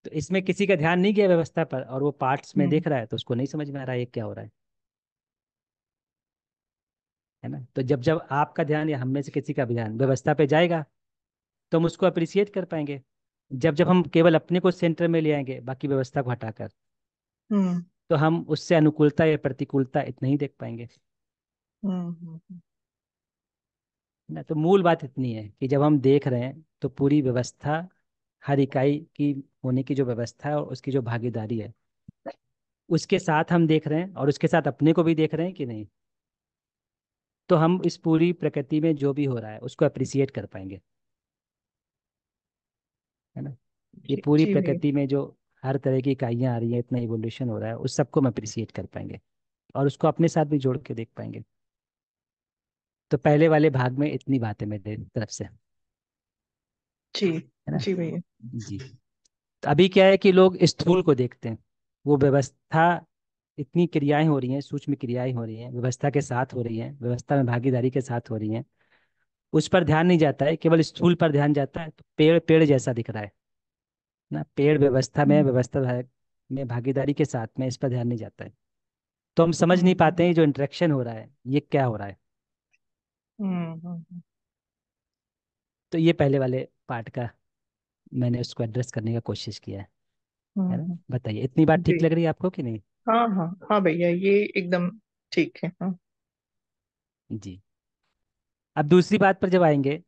तो इसमें किसी का ध्यान नहीं गया व्यवस्था पर और वो पार्ट्स में हम्म। देख रहा है तो उसको नहीं समझ में आ रहा है क्या हो रहा है है ना तो जब जब आपका ध्यान या हम में से किसी का ध्यान व्यवस्था पे जाएगा तो हम उसको अप्रिसिएट कर पाएंगे जब जब हम केवल अपने को सेंटर में ले आएंगे बाकी व्यवस्था को हटाकर हम्म। तो हम उससे अनुकूलता या प्रतिकूलता इतना ही देख पाएंगे हम्म, हम्म, ना तो मूल बात इतनी है कि जब हम देख रहे हैं तो पूरी व्यवस्था हर इकाई की होने की जो व्यवस्था है और उसकी जो भागीदारी है उसके साथ हम देख रहे हैं और उसके साथ अपने को भी देख रहे हैं कि नहीं तो हम इस पूरी प्रकृति में जो भी हो रहा है उसको अप्रिसिएट कर पाएंगे ये पूरी जी प्रकृति में जो हर तरह की इकाइयाँ आ रही है इतना इवोल्यूशन हो रहा है उस सबको हम अप्रिसिएट कर पाएंगे और उसको अपने साथ भी जोड़ के देख पाएंगे तो पहले वाले भाग में इतनी बातें मेरे तरफ से है जी ना जी भैया जी तो अभी क्या है कि लोग स्थूल को देखते हैं वो व्यवस्था इतनी क्रियाएं हो रही हैं सूक्ष्म क्रियाएं हो रही हैं व्यवस्था के साथ हो रही हैं व्यवस्था में भागीदारी के साथ हो रही हैं उस पर ध्यान नहीं जाता है केवल स्थूल पर ध्यान जाता है तो पेड़ पेड़ जैसा दिख रहा है ना पेड़ व्यवस्था में हम्म। व्यवस्था में भागीदारी के साथ में इस पर ध्यान नहीं जाता है तो हम समझ नहीं हम्म। पाते हैं जो इंटरेक्शन हो रहा है ये क्या हो रहा है हम्म, तो ये पहले वाले पार्ट का मैंने उसको एड्रेस करने का कोशिश किया है बताइए इतनी बात ठीक लग रही है आपको कि नहीं हाँ हाँ हाँ भैया ये एकदम ठीक है हाँ जी अब दूसरी बात पर जब आएंगे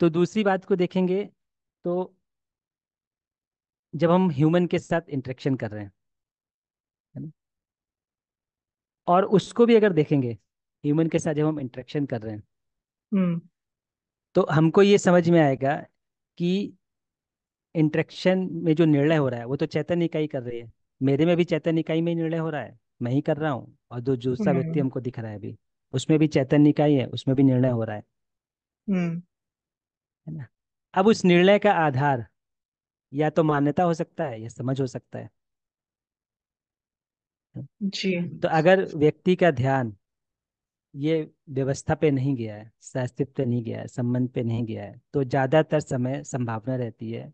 तो दूसरी बात को देखेंगे तो जब हम ह्यूमन के साथ इंट्रेक्शन कर रहे हैं है ना और उसको भी अगर देखेंगे ह्यूमन के साथ जब हम इंट्रेक्शन कर रहे हैं हम्म। तो हमको ये समझ में आएगा कि इंट्रेक्शन में जो निर्णय हो रहा है वो तो चैतन्य इकाई कर रही है मेरे में भी चैतन्य इकाई में निर्णय हो रहा है मैं ही कर रहा हूँ और जो दूसरा हम्म। व्यक्ति हमको दिख रहा है अभी उसमें भी चैतन्य इकाई है उसमें भी निर्णय हो रहा है हम्म। है ना अब उस निर्णय का आधार या तो मान्यता हो सकता है या समझ हो सकता है जी तो अगर व्यक्ति का ध्यान ये व्यवस्था पे नहीं गया है शास्त्रित पे नहीं गया है संबंध पे नहीं गया है तो ज्यादातर समय संभावना रहती है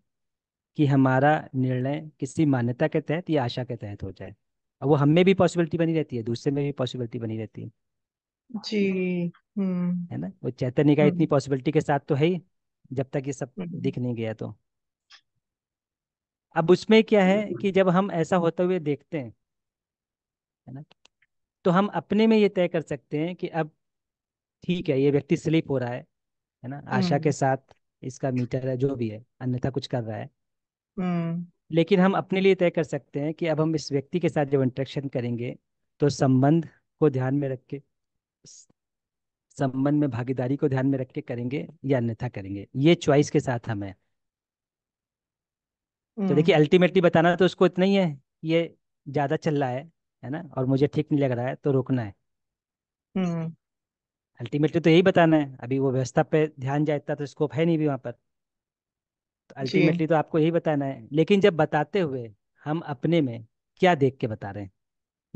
कि हमारा निर्णय किसी मान्यता के तहत या आशा के तहत हो जाए और वो हमें भी पॉसिबिलिटी बनी रहती है दूसरे में भी पॉसिबिलिटी बनी रहती है जी हम्म। है ना वो चैतन्य का हम्म। इतनी पॉसिबिलिटी के साथ तो है ही जब तक ये सब हम्म। दिख नहीं गया तो अब उसमें क्या है कि जब हम ऐसा होते हुए देखते हैं है ना तो हम अपने में ये तय कर सकते हैं कि अब ठीक है ये व्यक्ति स्लिप हो रहा है है ना हम्म, आशा के हम्म। साथ इसका मीटर है जो भी है अन्यथा कुछ कर रहा है हम्म। लेकिन हम अपने लिए तय कर सकते हैं कि अब हम इस व्यक्ति के साथ जब इंट्रेक्शन करेंगे तो संबंध को ध्यान में रख के संबंध में भागीदारी को ध्यान में रख के करेंगे या अन्यथा करेंगे ये चॉइस के साथ हम है तो हम्म। देखिए अल्टीमेटली बताना तो उसको इतना ही है ये ज्यादा चल रहा है है ना और मुझे ठीक नहीं लग रहा है तो रोकना है अल्टीमेटली हम्म। तो यही बताना है अभी वो व्यवस्था पे ध्यान जाए इतना तो स्कोप है नहीं भी वहां पर तो अल्टीमेटली तो आपको यही बताना है लेकिन जब बताते हुए हम अपने में क्या देख के बता रहे हैं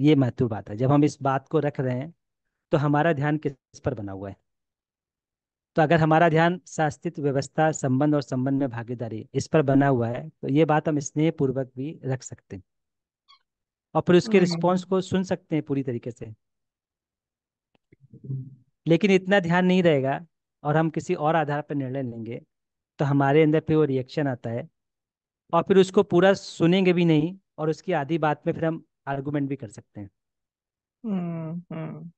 ये महत्वपूर्ण बात है जब हम इस बात को रख रहे हैं तो हमारा ध्यान किस पर बना हुआ है तो अगर हमारा ध्यान शास्त्रित व्यवस्था संबंध और संबंध में भागीदारी इस पर बना हुआ है तो ये बात हम स्नेह पूर्वक भी रख सकते हैं और फिर उसके रिस्पॉन्स हम्म। को सुन सकते हैं पूरी तरीके से लेकिन इतना ध्यान नहीं रहेगा और हम किसी और आधार पर निर्णय लेंगे तो हमारे अंदर फिर वो रिएक्शन आता है और फिर उसको पूरा सुनेंगे भी नहीं और उसकी आधी बात में फिर हम आर्गूमेंट भी कर सकते हैं हम्म, हम्म।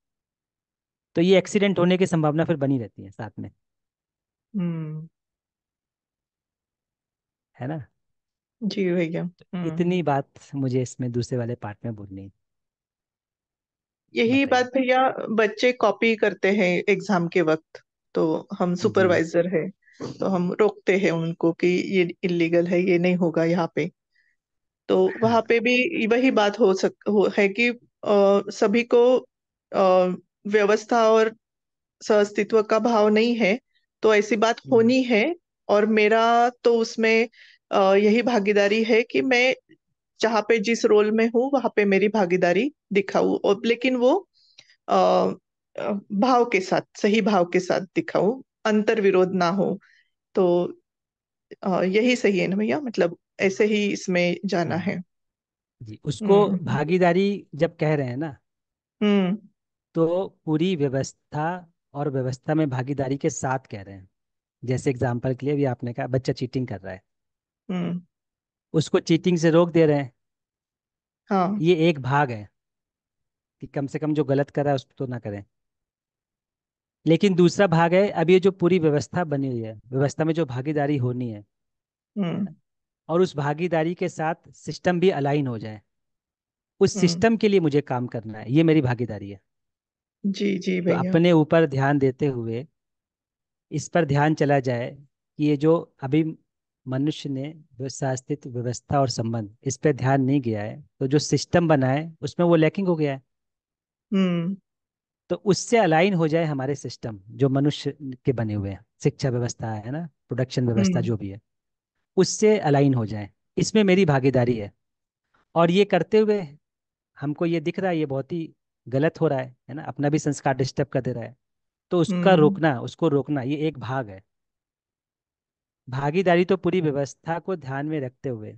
तो ये एक्सीडेंट होने की संभावना फिर बनी रहती है साथ में हम्म। है ना जी भैया तो हम्म। इतनी बात मुझे इसमें दूसरे वाले पार्ट में बोलनी यही बात भैया बच्चे कॉपी करते हैं एग्जाम के वक्त तो हम सुपरवाइजर हम्म, है तो हम रोकते हैं उनको कि ये इलीगल है ये नहीं होगा यहाँ पे तो हाँ। वहां पे भी वही बात हो सक हो है कि आ, सभी को आ, व्यवस्था और सस्तित्व का भाव नहीं है तो ऐसी बात हम्म। होनी है और मेरा तो उसमें यही भागीदारी है कि मैं जहाँ पे जिस रोल में हूँ वहां पे मेरी भागीदारी दिखाऊ और लेकिन वो भाव के साथ सही भाव के साथ दिखाऊ अंतर विरोध ना हो तो यही सही है ना भैया मतलब ऐसे ही इसमें जाना हम्म। है जी उसको हम्म। भागीदारी जब कह रहे हैं ना हम्म तो पूरी व्यवस्था और व्यवस्था में भागीदारी के साथ कह रहे हैं जैसे एग्जाम्पल के लिए भी आपने कहा बच्चा चीटिंग कर रहा है हम्म उसको चीटिंग से रोक दे रहे हैं हाँ ये एक भाग है कि कम से कम जो गलत कर रहा है उसको तो ना करें लेकिन दूसरा भाग है अब ये जो पूरी व्यवस्था बनी हुई है व्यवस्था में जो भागीदारी होनी है हम्म और उस भागीदारी के साथ सिस्टम भी अलाइन हो जाए उस सिस्टम हम्म। के लिए मुझे काम करना है ये मेरी भागीदारी है जी जी तो भैया अपने ऊपर ध्यान देते हुए इस पर ध्यान चला जाए कि ये जो अभी मनुष्य ने व्यवस्थास्तित्व व्यवस्था और संबंध इस पर ध्यान नहीं गया है तो जो सिस्टम बनाए उसमें वो लैकिंग हो गया है हम्म तो उससे अलाइन हो जाए हमारे सिस्टम जो मनुष्य के बने हुए हैं शिक्षा व्यवस्था है ना प्रोडक्शन व्यवस्था हम्म जो भी है उससे अलाइन हो जाए इसमें मेरी भागीदारी है और ये करते हुए हमको ये दिख रहा है ये बहुत ही गलत हो रहा है है ना अपना भी संस्कार डिस्टर्ब कर दे रहा है तो उसका हम्म। रोकना उसको रोकना ये एक भाग है भागीदारी तो पूरी व्यवस्था को ध्यान में रखते हुए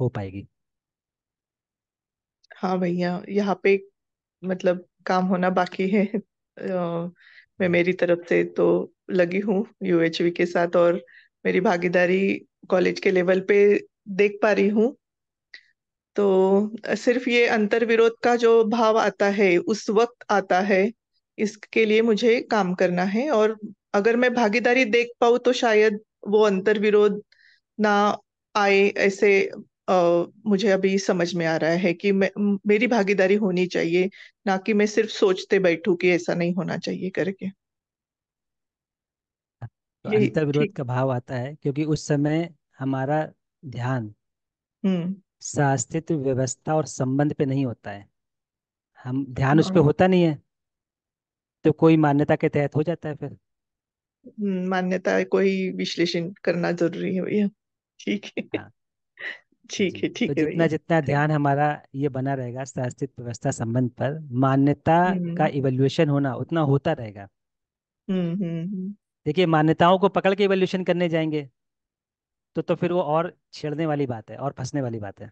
हो पाएगी हाँ भैया यहाँ पे मतलब काम होना बाकी है अ, मैं हम्म। मेरी तरफ से तो लगी हूँ यूएचवी के साथ और मेरी भागीदारी कॉलेज के लेवल पे देख पा रही हूँ तो सिर्फ ये अंतर विरोध का जो भाव आता है उस वक्त आता है इसके लिए मुझे काम करना है और अगर मैं भागीदारी देख पाऊँ तो शायद वो अंतर विरोध ना आए ऐसे आ, मुझे अभी समझ में आ रहा है कि मैं मेरी भागीदारी होनी चाहिए ना कि मैं सिर्फ सोचते बैठू कि ऐसा नहीं होना चाहिए करके तो अंतर विरोध का भाव आता है क्योंकि उस समय हमारा ध्यान सास्तित्व व्यवस्था और संबंध पे नहीं होता है हम ध्यान उस पर हाँ। होता नहीं है तो कोई मान्यता के तहत हो जाता है फिर हम्म, मान्यता कोई विश्लेषण करना जरूरी है भैया ठीक है हाँ। ठीक है ठीक तो है जितना जितना ध्यान हमारा ये बना रहेगा शास्त्रित व्यवस्था संबंध पर मान्यता का इवेल्युएशन हम्म। होना उतना होता रहेगा हम्म, देखिए मान्यताओं को पकड़ के इवेल्युएशन करने जाएंगे तो तो फिर वो और छेड़ने वाली बात है और फंसने वाली बात है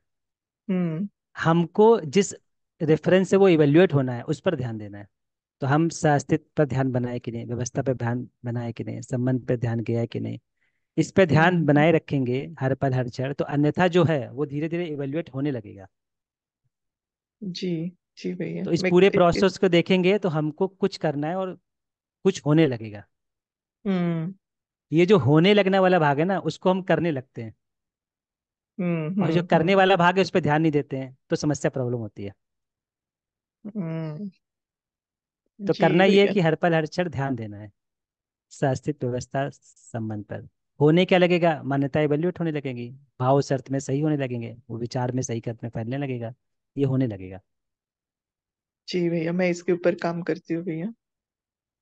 हम्म। हमको जिस रेफरेंस से वो इवेल्युएट होना है उस पर ध्यान देना है तो हम स्वास्थ्य पर ध्यान बनाए कि नहीं व्यवस्था पर ध्यान बनाए कि नहीं संबंध पर ध्यान गया कि नहीं इस पर ध्यान हम्म। बनाए रखेंगे हर पल हर क्षण तो अन्यथा जो है वो धीरे धीरे इवेल्युएट होने लगेगा जी जी भैया तो इस पूरे प्रोसेस को देखेंगे तो हमको कुछ करना है और कुछ होने लगेगा हम्म ये जो होने लगने वाला भाग है ना उसको हम करने लगते हैं हम्म और जो हम्म, करने हम्म। वाला भाग है उस पर ध्यान नहीं देते हैं तो समस्या प्रॉब्लम होती है हम्म। तो जी करना ये है कि हर पल हर क्षण ध्यान देना है शास्त्रित व्यवस्था संबंध पर होने क्या लगेगा मान्यता इवेल्युएट होने लगेगी भाव उस अर्थ में सही होने लगेंगे वो विचार में सही अर्थ में फैलने लगेगा ये होने लगेगा जी भैया मैं इसके ऊपर काम करती हूँ भैया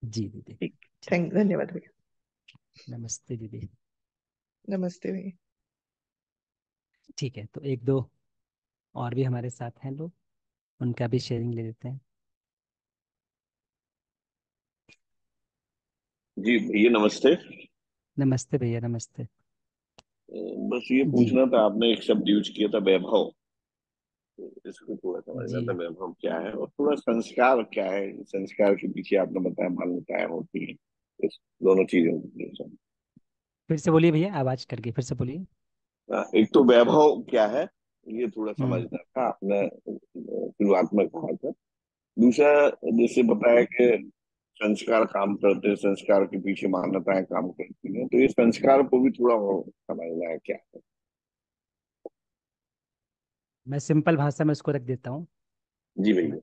जी दीदी ठीक थैंक धन्यवाद भैया नमस्ते दीदी नमस्ते भाई ठीक है तो एक दो और भी हमारे साथ हैं लोग उनका भी शेयरिंग ले लेते हैं जी भैया नमस्ते नमस्ते भैया नमस्ते बस ये पूछना था आपने एक शब्द यूज किया था वैभव इसको थोड़ा समझना था वैभव क्या है और थोड़ा संस्कार क्या है संस्कार के पीछे आपने बताया मान्यताएं होती है इस दोनों चीजों फिर से बोलिए भैया आवाज करके फिर से बोलिए हाँ, एक तो वैभव क्या है ये थोड़ा हम्म। समझना था आपने शुरुआत में कहा था दूसरा जैसे बताया कि संस्कार काम करते हैं संस्कार के पीछे मान्यताएं काम करती हैं तो ये संस्कार को भी थोड़ा समझना है क्या है मैं सिंपल भाषा में इसको रख देता हूँ जी भैया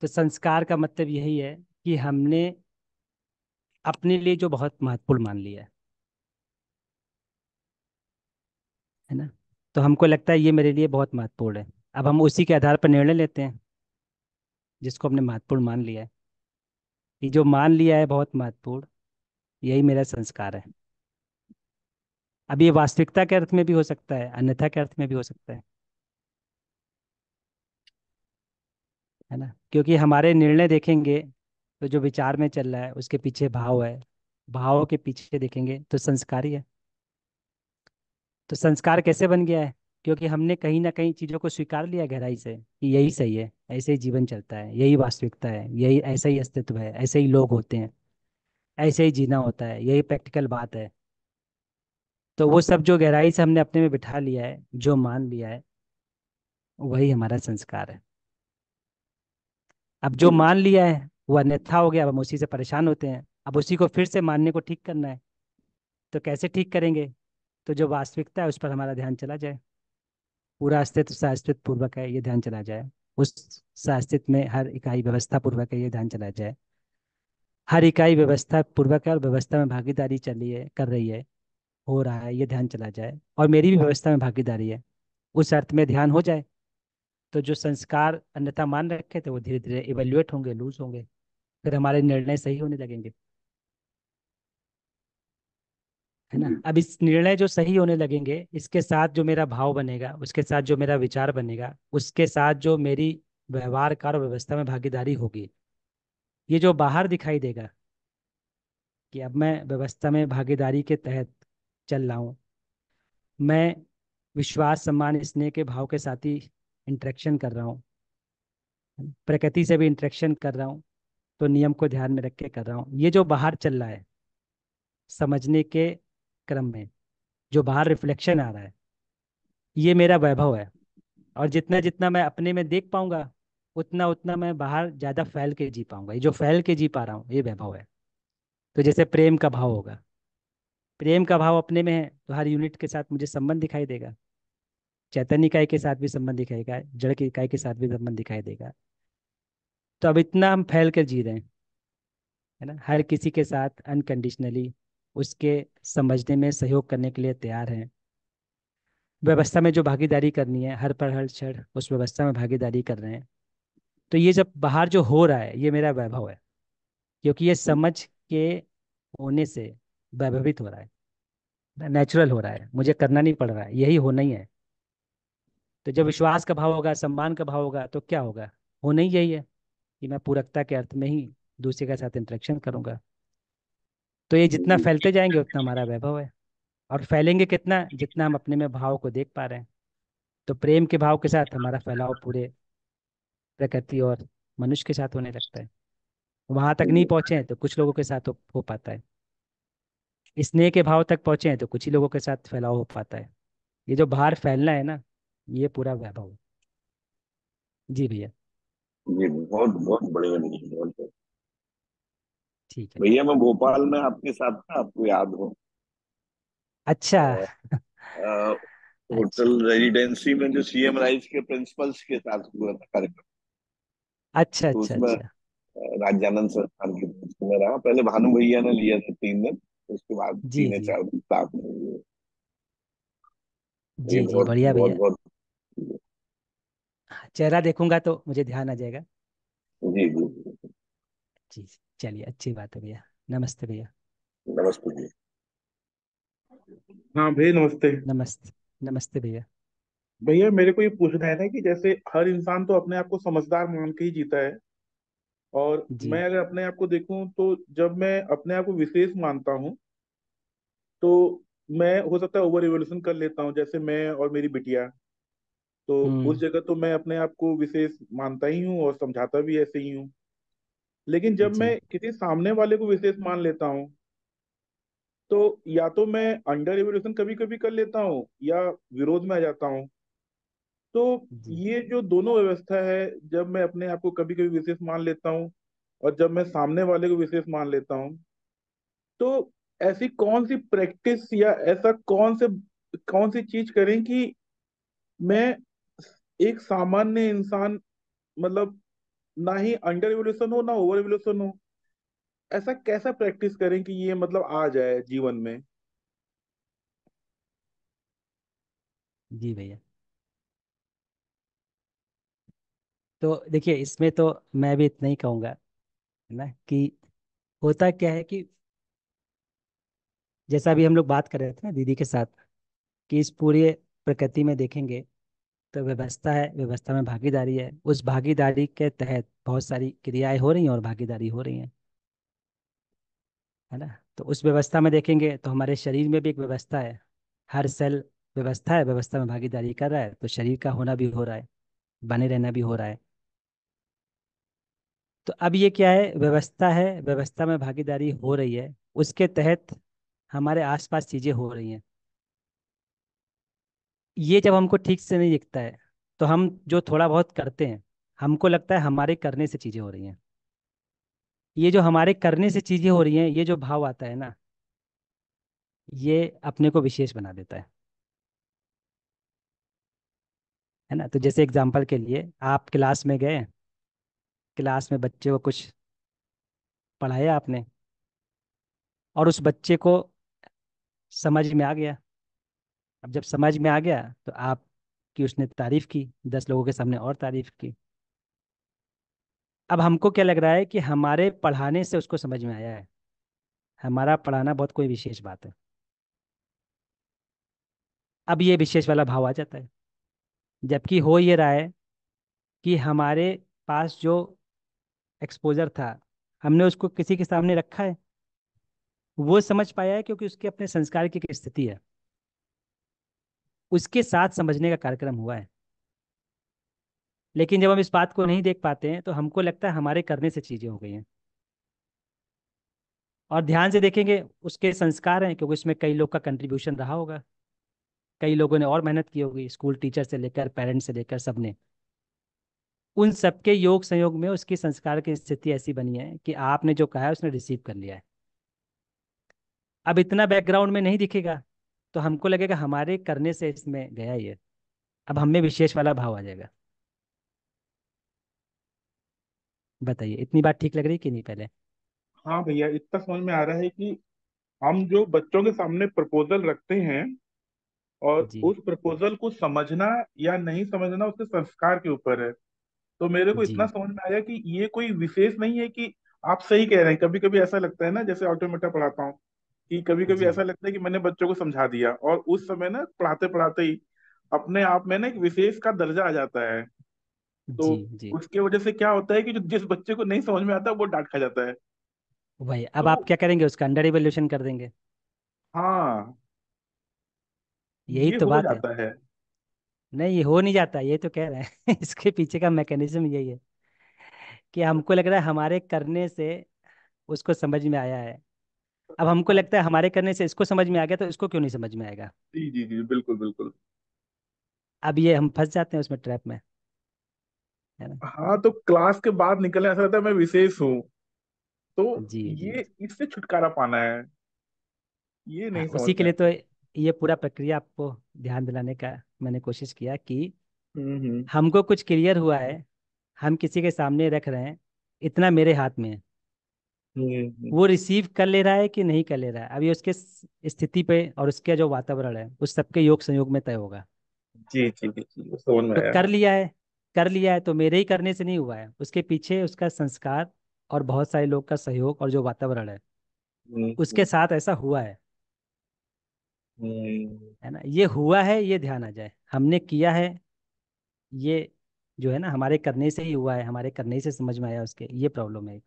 तो संस्कार का मतलब यही है कि हमने अपने लिए जो बहुत महत्वपूर्ण मान लिया है है ना तो हमको लगता है ये मेरे लिए बहुत महत्वपूर्ण है अब हम उसी के आधार पर निर्णय लेते हैं जिसको हमने महत्वपूर्ण मान लिया है ये जो मान लिया है बहुत महत्वपूर्ण यही मेरा संस्कार है अब ये वास्तविकता के अर्थ में भी हो सकता है अन्यथा के अर्थ में भी हो सकता है है ना क्योंकि हमारे निर्णय देखेंगे तो जो विचार में चल रहा है उसके पीछे भाव है भाव के पीछे देखेंगे तो संस्कार ही है तो संस्कार कैसे बन गया है क्योंकि हमने कहीं ना कहीं चीज़ों को स्वीकार लिया गहराई से कि यही सही है ऐसे ही जीवन चलता है यही वास्तविकता है यही ऐसा ही अस्तित्व है ऐसे ही लोग होते हैं ऐसे ही जीना होता है यही प्रैक्टिकल बात है तो वो सब जो गहराई से हमने अपने में बिठा लिया है जो मान लिया है वही हमारा संस्कार है अब जो मान लिया है वो अन्यथा हो गया अब हम उसी से परेशान होते हैं अब उसी को फिर से मानने को ठीक करना है तो कैसे ठीक करेंगे तो जो वास्तविकता है उस पर हमारा ध्यान चला जाए पूरा अस्तित्व सास्तित्व पूर्वक है ये ध्यान चला जाए उस सास्तित्व में हर इकाई व्यवस्था पूर्वक है ये ध्यान चला जाए हर इकाई व्यवस्था पूर्वक है और व्यवस्था में भागीदारी चल रही है कर रही है हो रहा है ये ध्यान चला जाए और मेरी भी व्यवस्था में भागीदारी है उस अर्थ में ध्यान हो जाए तो जो संस्कार अन्यथा मान रखे थे वो धीरे धीरे इवेल्युएट होंगे लूज होंगे फिर हमारे निर्णय सही होने लगेंगे है ना हम्म। अब इस निर्णय जो सही होने लगेंगे इसके साथ जो मेरा भाव बनेगा उसके साथ जो मेरा विचार बनेगा उसके साथ जो मेरी व्यवहार कार व्यवस्था में भागीदारी होगी ये जो बाहर दिखाई देगा कि अब मैं व्यवस्था में भागीदारी के तहत चल रहा हूँ मैं विश्वास सम्मान स्नेह के भाव के साथ ही इंट्रैक्शन कर रहा हूँ प्रकृति से भी इंट्रैक्शन कर रहा हूँ तो नियम को ध्यान में रख के कर रहा हूँ ये जो बाहर चल रहा है समझने के क्रम में जो बाहर रिफ्लेक्शन आ रहा है ये मेरा वैभव है और जितना जितना मैं अपने में देख पाऊंगा उतना उतना मैं बाहर ज़्यादा फैल के जी पाऊंगा ये जो फैल के जी पा रहा हूँ ये वैभव है तो जैसे प्रेम का भाव होगा प्रेम का भाव अपने में है तो हर यूनिट के साथ मुझे संबंध दिखाई देगा चैतन्य इकाई के साथ भी संबंध दिखाई देगा जड़ की इकाई के साथ भी संबंध दिखाई देगा तो अब इतना हम फैल कर जी रहे हैं है ना हर किसी के साथ अनकंडीशनली उसके समझने में सहयोग करने के लिए तैयार हैं व्यवस्था में जो भागीदारी करनी है हर पर हर क्षण उस व्यवस्था में भागीदारी कर रहे हैं तो ये जब बाहर जो हो रहा है ये मेरा वैभव है क्योंकि ये समझ के होने से वैभवित हो रहा है नेचुरल हो रहा है मुझे करना नहीं पड़ रहा है यही होना ही है तो जब विश्वास का भाव होगा सम्मान का भाव होगा तो क्या होगा होना ही यही है कि मैं पूरकता के अर्थ में ही दूसरे के साथ इंटरेक्शन करूंगा तो ये जितना हम्म। फैलते जाएंगे उतना हमारा वैभव है और फैलेंगे कितना जितना हम अपने में भाव को देख पा रहे हैं तो प्रेम के भाव के साथ हमारा फैलाव पूरे प्रकृति और मनुष्य के साथ होने लगता है वहां तक नहीं हम्म। पहुंचे हैं तो कुछ लोगों के साथ हो पाता है स्नेह के भाव तक पहुंचे हैं तो कुछ ही लोगों के साथ फैलाव हो पाता है ये जो बाहर फैलना है ना ये पूरा वैभव है जी भैया जी बहुत बहुत बढ़िया नहीं बहुत ठीक है भैया मैं भोपाल में आपके साथ था आपको याद हो अच्छा अ, अच्छा होटल रेजिडेंसी में जो सीएम राइज के प्रिंसिपल्स के साथ हुआ था कार्यक्रम अच्छा तो अच्छा उसमें अच्छा राजानंद संस्थान के प्रिंसिपल में रहा पहले भानु भैया ने लिया था तीन दिन उसके बाद जी तीन जी चार दिन साथ में जी तो जी बहुत बढ़िया बहुत भैया बहुत चेहरा देखूंगा तो मुझे ध्यान आ जाएगा जी जी जी चलिए अच्छी बात है भैया नमस्ते भैया नमस्ते जी हाँ भैया नमस्ते नमस्ते नमस्ते भैया भैया मेरे को ये पूछना है ना कि जैसे हर इंसान तो अपने आप को समझदार मान के ही जीता है और जी. मैं अगर अपने आप को देखूं तो जब मैं अपने आप को विशेष मानता हूं तो मैं हो सकता है ओवर रिवोल्यूशन कर लेता हूं जैसे मैं और मेरी बिटिया तो हम्म। उस जगह तो मैं अपने आप को विशेष मानता ही हूँ और समझाता भी ऐसे ही हूँ लेकिन जब मैं किसी सामने वाले को विशेष मान लेता हूँ तो या तो मैं अंडर एवोल्यूशन कभी कभी कर लेता हूँ या विरोध में आ जाता हूँ तो ये जो दोनों व्यवस्था है जब मैं अपने आप को कभी कभी विशेष मान लेता हूँ और जब मैं सामने वाले को विशेष मान लेता हूँ तो ऐसी कौन सी प्रैक्टिस या ऐसा कौन से कौन सी चीज करें कि मैं एक सामान्य इंसान मतलब ना ही अंडर एवोल्यूशन हो ना ओवर एवोल्यूशन हो ऐसा कैसा प्रैक्टिस करें कि ये मतलब आ जाए जीवन में जी भैया तो देखिए इसमें तो मैं भी इतना ही कहूंगा है ना कि होता क्या है कि जैसा अभी हम लोग बात कर रहे थे ना दीदी के साथ कि इस पूरे प्रकृति में देखेंगे तो व्यवस्था है व्यवस्था में भागीदारी है उस भागीदारी के तहत बहुत सारी क्रियाएं हो रही हैं और भागीदारी हो रही है है ना तो उस व्यवस्था में देखेंगे तो हमारे शरीर में भी एक व्यवस्था है हर सेल व्यवस्था है व्यवस्था में भागीदारी कर रहा है तो शरीर का होना भी हो रहा है बने रहना भी हो रहा है तो अब ये क्या है व्यवस्था है व्यवस्था में भागीदारी हो रही है उसके तहत हमारे आसपास चीज़ें हो रही हैं ये जब हमको ठीक से नहीं दिखता है तो हम जो थोड़ा बहुत करते हैं हमको लगता है हमारे करने से चीज़ें हो रही हैं ये जो हमारे करने से चीज़ें हो रही हैं ये जो भाव आता है ना ये अपने को विशेष बना देता है है ना तो जैसे एग्जांपल के लिए आप क्लास में गए क्लास में बच्चे को कुछ पढ़ाया आपने और उस बच्चे को समझ में आ गया अब जब समझ में आ गया तो आप कि उसने तारीफ की दस लोगों के सामने और तारीफ की अब हमको क्या लग रहा है कि हमारे पढ़ाने से उसको समझ में आया है हमारा पढ़ाना बहुत कोई विशेष बात है अब ये विशेष वाला भाव आ जाता है जबकि हो ये रहा है कि हमारे पास जो एक्सपोजर था हमने उसको किसी के सामने रखा है वो समझ पाया है क्योंकि उसके अपने संस्कार की स्थिति है उसके साथ समझने का कार्यक्रम हुआ है लेकिन जब हम इस बात को नहीं देख पाते हैं तो हमको लगता है हमारे करने से चीज़ें हो गई हैं और ध्यान से देखेंगे उसके संस्कार हैं क्योंकि इसमें कई लोग का कंट्रीब्यूशन रहा होगा कई लोगों ने और मेहनत की होगी स्कूल टीचर से लेकर पेरेंट्स से लेकर सबने उन सबके योग संयोग में उसकी संस्कार की स्थिति ऐसी बनी है कि आपने जो कहा है उसने रिसीव कर लिया है अब इतना बैकग्राउंड में नहीं दिखेगा तो हमको लगेगा हमारे करने से इसमें गया ये अब हमें विशेष वाला भाव आ जाएगा बताइए इतनी बात ठीक लग रही कि नहीं पहले हाँ भैया इतना समझ में आ रहा है कि हम जो बच्चों के सामने प्रपोजल रखते हैं और जी उस प्रपोजल को समझना या नहीं समझना उसके संस्कार के ऊपर है तो मेरे को जी इतना समझ में आया कि ये कोई विशेष नहीं है कि आप सही कह रहे हैं कभी कभी ऐसा लगता है ना जैसे ऑटोमेटा पढ़ाता हूँ कि कभी कभी ऐसा लगता है कि मैंने बच्चों को समझा दिया और उस समय ना पढ़ाते पढ़ाते ही अपने आप में ना एक विशेष का दर्जा आ जाता है तो जी, जी. उसके वजह से क्या होता है कि जो जिस बच्चे को नहीं समझ में आता वो डांट खा जाता है भाई अब तो, आप क्या करेंगे उसका अंडर इवेल्यूशन कर देंगे हाँ यही ये तो हो बात है जाता है नहीं ये हो नहीं जाता ये तो कह रहे हैं इसके पीछे का मैकेनिज्म यही है कि हमको लग रहा है हमारे करने से उसको समझ में आया है अब हमको लगता है हमारे करने से इसको समझ में आ गया तो इसको क्यों नहीं समझ में आएगा जी जी जी बिल्कुल बिल्कुल अब ये हम फंस जाते हैं उसमें ट्रैप में है ना हाँ तो क्लास के बाद निकलने ऐसा लगता है मैं विशेष हूँ तो जी ये जी इससे छुटकारा पाना है ये हाँ, नहीं हाँ उसी समझ के में लिए तो ये पूरा प्रक्रिया आपको ध्यान दिलाने का मैंने कोशिश किया कि हम्म, हम्म। हमको कुछ क्लियर हुआ है हम किसी के सामने रख रहे हैं इतना मेरे हाथ में है हम्म। वो रिसीव कर ले रहा है कि नहीं कर ले रहा है अभी उसके स्थिति पे और उसके जो वातावरण है उस सबके योग संयोग में तय होगा जी जी जी तो कर लिया है कर लिया है तो मेरे ही करने से नहीं हुआ है उसके पीछे उसका संस्कार और बहुत सारे लोग का सहयोग और जो वातावरण है हम्म, उसके हम्म। साथ ऐसा हुआ है है ना ये हुआ है ये ध्यान आ जाए हमने किया है ये जो है ना हमारे करने से ही हुआ है हमारे करने से समझ में आया उसके ये प्रॉब्लम है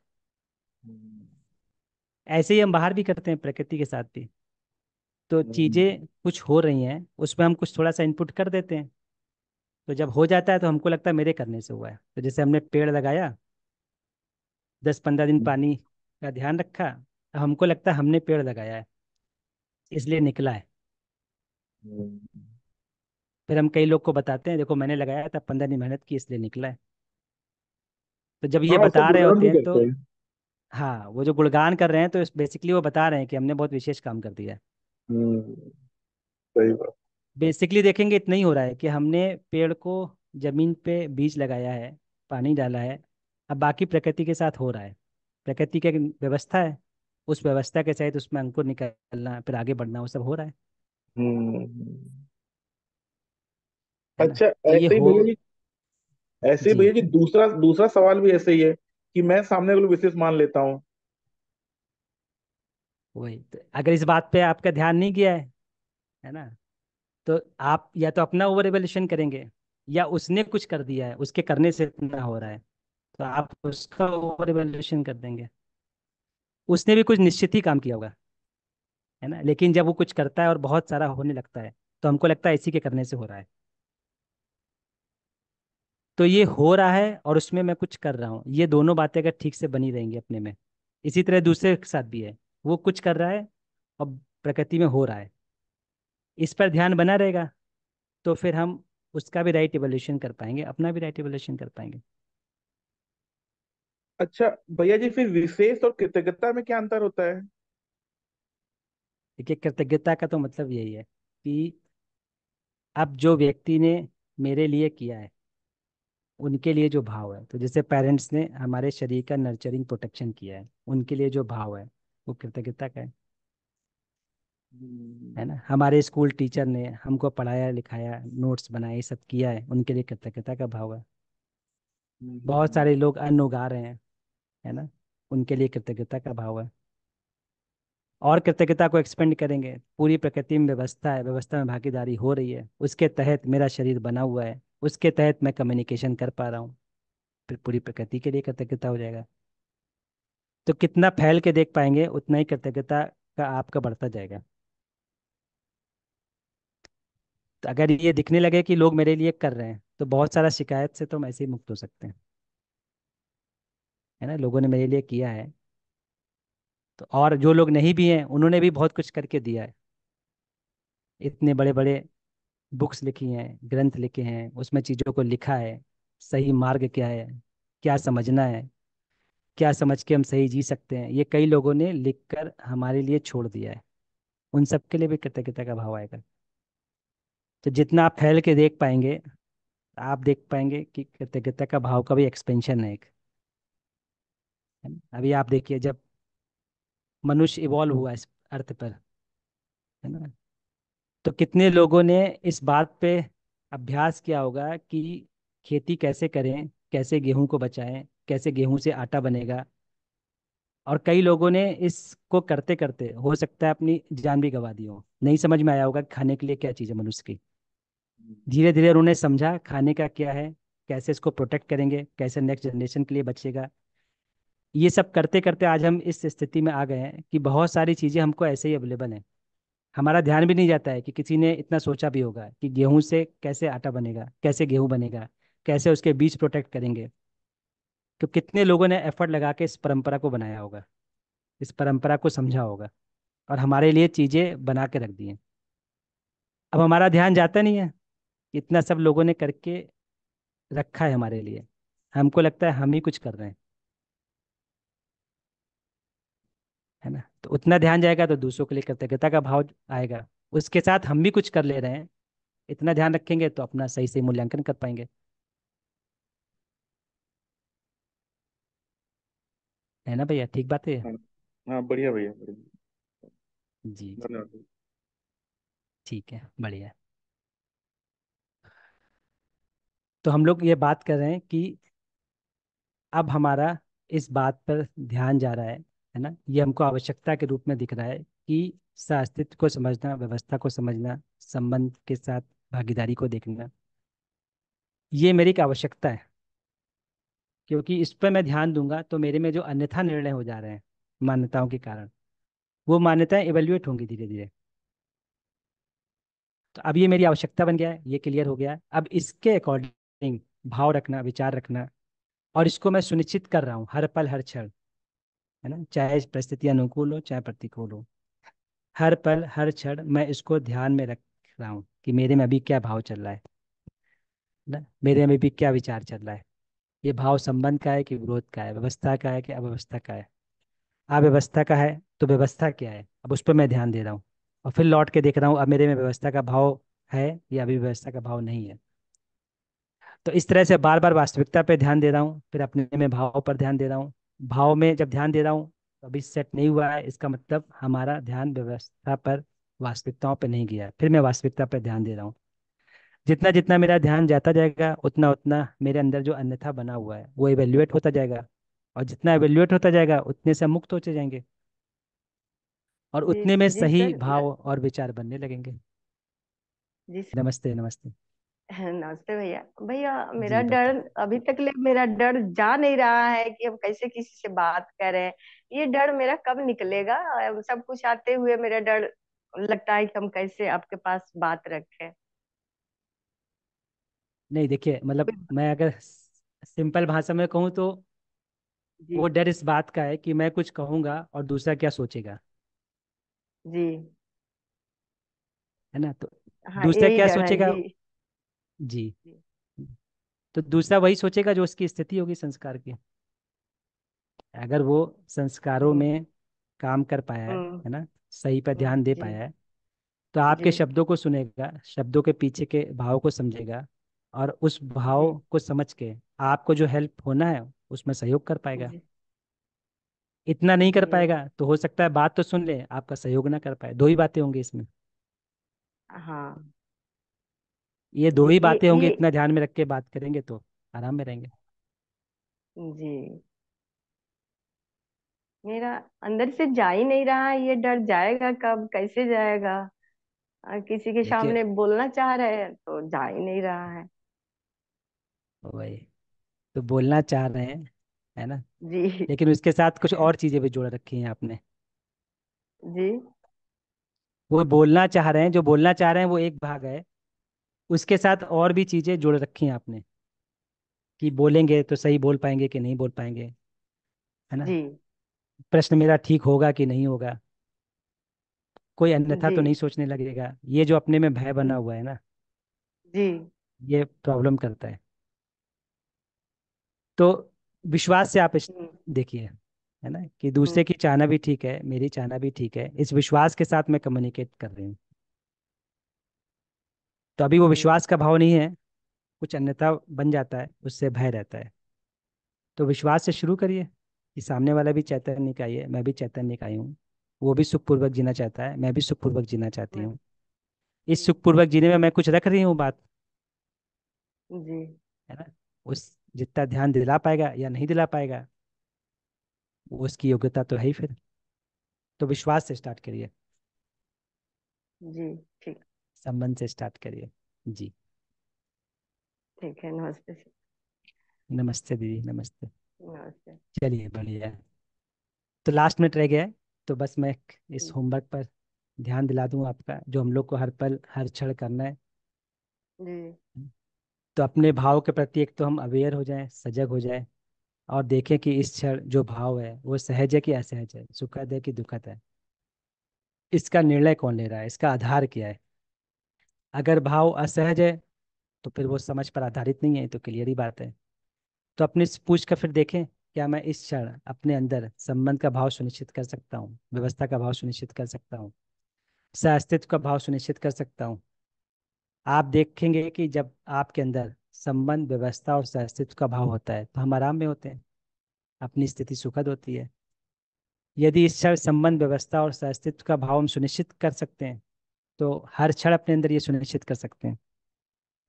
ऐसे ही हम बाहर भी करते हैं प्रकृति के साथ भी तो हम्म। चीजें कुछ हो रही हैं उसमें हम कुछ थोड़ा सा इनपुट कर देते हैं तो जब हो जाता है तो हमको लगता है मेरे करने से हुआ है तो जैसे हमने पेड़ लगाया दस पंद्रह दिन हम्म। पानी का ध्यान रखा तो हमको लगता है हमने पेड़ लगाया है इसलिए निकला है हम्म। फिर हम कई लोग को बताते हैं देखो मैंने लगाया था पंद्रह दिन मेहनत की इसलिए निकला है तो जब ये हाँ, बता रहे होते हैं तो हाँ वो जो गुणगान कर रहे हैं तो बेसिकली वो बता रहे हैं कि हमने बहुत विशेष काम कर दिया है हम्म, सही बात बेसिकली देखेंगे इतना ही हो रहा है कि हमने पेड़ को जमीन पे बीज लगाया है पानी डाला है अब बाकी प्रकृति के साथ हो रहा है प्रकृति की एक व्यवस्था है उस व्यवस्था के सहित उसमें अंकुर निकलना फिर आगे बढ़ना वो सब हो रहा है हम्म अच्छा तो ऐसे ही भैया जी ऐसे ही भैया जी दूसरा दूसरा सवाल भी ऐसे ही है कि मैं सामने वाले विशेष मान लेता हूं वही तो अगर इस बात पे आपका ध्यान नहीं गया है है ना तो आप या तो अपना ओवर एवेल्यूशन करेंगे या उसने कुछ कर दिया है उसके करने से इतना हो रहा है तो आप उसका ओवर रेवल्यूशन कर देंगे उसने भी कुछ निश्चित ही काम किया होगा है ना लेकिन जब वो कुछ करता है और बहुत सारा होने लगता है तो हमको लगता है इसी के करने से हो रहा है तो ये हो रहा है और उसमें मैं कुछ कर रहा हूँ ये दोनों बातें अगर ठीक से बनी रहेंगी अपने में इसी तरह दूसरे के साथ भी है वो कुछ कर रहा है और प्रकृति में हो रहा है इस पर ध्यान बना रहेगा तो फिर हम उसका भी राइट इवोल्यूशन कर पाएंगे अपना भी राइट इवोल्यूशन कर पाएंगे अच्छा भैया जी फिर विशेष और कृतज्ञता में क्या अंतर होता है देखिए कृतज्ञता का तो मतलब यही है कि अब जो व्यक्ति ने मेरे लिए किया है उनके लिए जो भाव है तो जैसे पेरेंट्स ने हमारे शरीर का नर्चरिंग प्रोटेक्शन किया है उनके लिए जो भाव है वो कृतज्ञता का है है ना हमारे स्कूल टीचर ने हमको पढ़ाया लिखाया नोट्स बनाए सब किया है उनके लिए कृतज्ञता का भाव है बहुत सारे लोग अन्न उगा रहे हैं है ना उनके लिए कृतज्ञता का भाव है और कृतज्ञता को एक्सपेंड करेंगे पूरी प्रकृति में व्यवस्था है व्यवस्था में भागीदारी हो रही है उसके तहत मेरा शरीर बना हुआ है उसके तहत मैं कम्युनिकेशन कर पा रहा हूँ फिर पूरी प्रकृति के लिए कृतज्ञता हो जाएगा तो कितना फैल के देख पाएंगे उतना ही कृतज्ञता का आपका बढ़ता जाएगा तो अगर ये दिखने लगे कि लोग मेरे लिए कर रहे हैं तो बहुत सारा शिकायत से तो हम ऐसे ही मुक्त हो सकते हैं है ना लोगों ने मेरे लिए किया है तो और जो लोग नहीं भी हैं उन्होंने भी बहुत कुछ करके दिया है इतने बड़े बड़े बुक्स लिखी हैं ग्रंथ लिखे हैं उसमें चीज़ों को लिखा है सही मार्ग क्या है क्या समझना है क्या समझ के हम सही जी सकते हैं ये कई लोगों ने लिखकर हमारे लिए छोड़ दिया है उन सब के लिए भी कृतज्ञता का भाव आएगा तो जितना आप फैल के देख पाएंगे आप देख पाएंगे कि कृतज्ञता का भाव का भी एक्सपेंशन है एक अभी आप देखिए जब मनुष्य इवॉल्व हुआ इस अर्थ पर है ना तो कितने लोगों ने इस बात पे अभ्यास किया होगा कि खेती कैसे करें कैसे गेहूं को बचाएं कैसे गेहूं से आटा बनेगा और कई लोगों ने इसको करते करते हो सकता है अपनी जान भी गंवा दी हो नहीं समझ में आया होगा कि खाने के लिए क्या चीज़ है मनुष्य की धीरे धीरे उन्होंने समझा खाने का क्या है कैसे इसको प्रोटेक्ट करेंगे कैसे नेक्स्ट जनरेशन के लिए बचेगा ये सब करते करते आज हम इस स्थिति में आ गए हैं कि बहुत सारी चीज़ें हमको ऐसे ही अवेलेबल हैं हमारा ध्यान भी नहीं जाता है कि किसी ने इतना सोचा भी होगा कि गेहूं से कैसे आटा बनेगा कैसे गेहूं बनेगा कैसे उसके बीज प्रोटेक्ट करेंगे तो कितने लोगों ने एफर्ट लगा के इस परंपरा को बनाया होगा इस परंपरा को समझा होगा और हमारे लिए चीज़ें बना के रख दी हैं अब हमारा ध्यान जाता नहीं है इतना सब लोगों ने करके रखा है हमारे लिए हमको लगता है हम ही कुछ कर रहे हैं है ना तो उतना ध्यान जाएगा तो दूसरों के लिए कृतज्ञता का भाव आएगा उसके साथ हम भी कुछ कर ले रहे हैं इतना ध्यान रखेंगे तो अपना सही से मूल्यांकन कर पाएंगे है ना भैया ठीक बात है हाँ, हाँ, बढ़िया भैया जी ठीक है बढ़िया तो हम लोग ये बात कर रहे हैं कि अब हमारा इस बात पर ध्यान जा रहा है है ना ये हमको आवश्यकता के रूप में दिख रहा है कि अस्तित्व को समझना व्यवस्था को समझना संबंध के साथ भागीदारी को देखना ये मेरी एक आवश्यकता है क्योंकि इस पर मैं ध्यान दूंगा तो मेरे में जो अन्यथा निर्णय हो जा रहे हैं मान्यताओं के कारण वो मान्यताएं एवेल्युएट होंगी धीरे धीरे तो अब ये मेरी आवश्यकता बन गया है ये क्लियर हो गया है अब इसके अकॉर्डिंग भाव रखना विचार रखना और इसको मैं सुनिश्चित कर रहा हूँ हर पल हर क्षण है ना चाहे परिस्थिति अनुकूल हो चाहे प्रतिकूल हो हर पल हर क्षण मैं इसको ध्यान में रख रहा हूँ कि मेरे में अभी क्या भाव चल रहा है ना मेरे में अभी क्या विचार चल रहा है ये भाव संबंध का है कि विरोध का है व्यवस्था का है कि अव्यवस्था का है अव्यवस्था का है तो व्यवस्था क्या है अब उस पर मैं ध्यान दे रहा हूँ और फिर लौट के देख रहा हूँ अब मेरे में व्यवस्था का भाव है या अभी व्यवस्था का भाव नहीं है तो इस तरह से बार बार वास्तविकता पे ध्यान दे रहा हूँ फिर अपने में भाव पर ध्यान दे रहा हूँ भाव में जब ध्यान दे रहा हूँ तो अभी सेट नहीं हुआ है इसका मतलब हमारा ध्यान व्यवस्था पर वास्तविकताओं पर नहीं गया फिर मैं वास्तविकता पर ध्यान दे रहा हूँ जितना जितना मेरा ध्यान जाता जाएगा उतना उतना मेरे अंदर जो अन्यथा बना हुआ है वो एवेल्युएट होता जाएगा और जितना एवेल्युएट होता जाएगा उतने से मुक्त होते जाएंगे और उतने में सही भाव और विचार बनने लगेंगे नमस्ते नमस्ते नमस्ते भैया भैया मेरा डर अभी तक ले मेरा डर जा नहीं रहा है कि हम कैसे किसी से बात करें ये डर मेरा कब निकलेगा सब कुछ आते हुए मेरा डर लगता है कि हम कैसे आपके पास बात रखें नहीं देखिए मतलब मैं अगर सिंपल भाषा में कहूँ तो जी वो डर इस बात का है कि मैं कुछ कहूँगा और दूसरा क्या सोचेगा जी है ना तो हाँ दूसरा क्या सोचेगा जी जी तो दूसरा वही सोचेगा जो उसकी स्थिति होगी संस्कार की अगर वो संस्कारों में काम कर पाया है हम्म। है ना सही पर ध्यान दे पाया है तो आपके शब्दों को सुनेगा शब्दों के पीछे के भाव को समझेगा और उस भाव को समझ के आपको जो हेल्प होना है उसमें सहयोग कर पाएगा इतना नहीं कर पाएगा तो हो सकता है बात तो सुन ले आपका सहयोग ना कर पाए दो ही बातें होंगी इसमें हाँ ये दो ही बातें होंगी इतना ध्यान में रख के बात करेंगे तो आराम में रहेंगे जी मेरा अंदर से जा ही नहीं रहा ये डर जाएगा कब कैसे जाएगा आ, किसी के देखिए सामने बोलना चाह रहे हैं तो जा ही नहीं रहा है वही तो बोलना चाह रहे हैं है ना जी लेकिन उसके साथ कुछ और चीजें भी जोड़ रखी हैं आपने जी वो बोलना चाह रहे हैं जो बोलना चाह रहे हैं वो एक भाग है उसके साथ और भी चीज़ें जोड़ रखी हैं आपने कि बोलेंगे तो सही बोल पाएंगे कि नहीं बोल पाएंगे है ना जी प्रश्न मेरा ठीक होगा कि नहीं होगा कोई अन्यथा तो नहीं सोचने लगेगा ये जो अपने में भय बना हुआ है ना जी ये प्रॉब्लम करता है तो विश्वास से आप इस देखिए है ना कि दूसरे हम्म। की चाहना भी ठीक है मेरी चाहना भी ठीक है इस विश्वास के साथ मैं कम्युनिकेट कर रही हूँ तो अभी वो विश्वास का भाव नहीं है कुछ अन्यथा बन जाता है उससे भय रहता है तो विश्वास से शुरू करिए कि सामने वाला भी चैतन्य का ही है मैं भी चैतन्य का ही हूँ वो भी सुखपूर्वक जीना चाहता है मैं भी सुखपूर्वक जीना चाहती हूँ इस सुखपूर्वक जीने में मैं कुछ रख रही हूँ बात जी है ना उस जितना ध्यान दिला पाएगा या नहीं दिला पाएगा वो उसकी योग्यता तो है ही फिर तो विश्वास से स्टार्ट करिए जी संबंध से स्टार्ट करिए जी ठीक है नमस्ते नमस्ते दीदी नमस्ते नमस्ते चलिए बढ़िया तो लास्ट मिनट रह गया तो बस मैं इस होमवर्क पर ध्यान दिला दूं आपका जो हम लोग को हर पल हर क्षण करना है जी तो अपने भाव के प्रति एक तो हम अवेयर हो जाएं सजग हो जाएं और देखें कि इस क्षण जो भाव है वो सहज है कि असहज है सुखद है कि दुखद है इसका निर्णय कौन ले रहा है इसका आधार क्या है अगर भाव असहज है तो फिर वो समझ पर आधारित नहीं है तो क्लियर ही बात है तो अपने पूछ कर फिर देखें क्या मैं इस क्षण अपने अंदर संबंध का भाव सुनिश्चित कर सकता हूँ व्यवस्था का भाव सुनिश्चित कर सकता हूँ अस्तित्व का भाव सुनिश्चित कर सकता हूँ आप देखेंगे कि जब आपके अंदर संबंध व्यवस्था और सअस्तित्व का भाव होता है तो हम आराम में होते हैं अपनी स्थिति सुखद होती है यदि इस क्षण संबंध व्यवस्था और सअस्तित्व का भाव हम सुनिश्चित कर सकते हैं तो हर क्षण अपने अंदर ये सुनिश्चित कर सकते हैं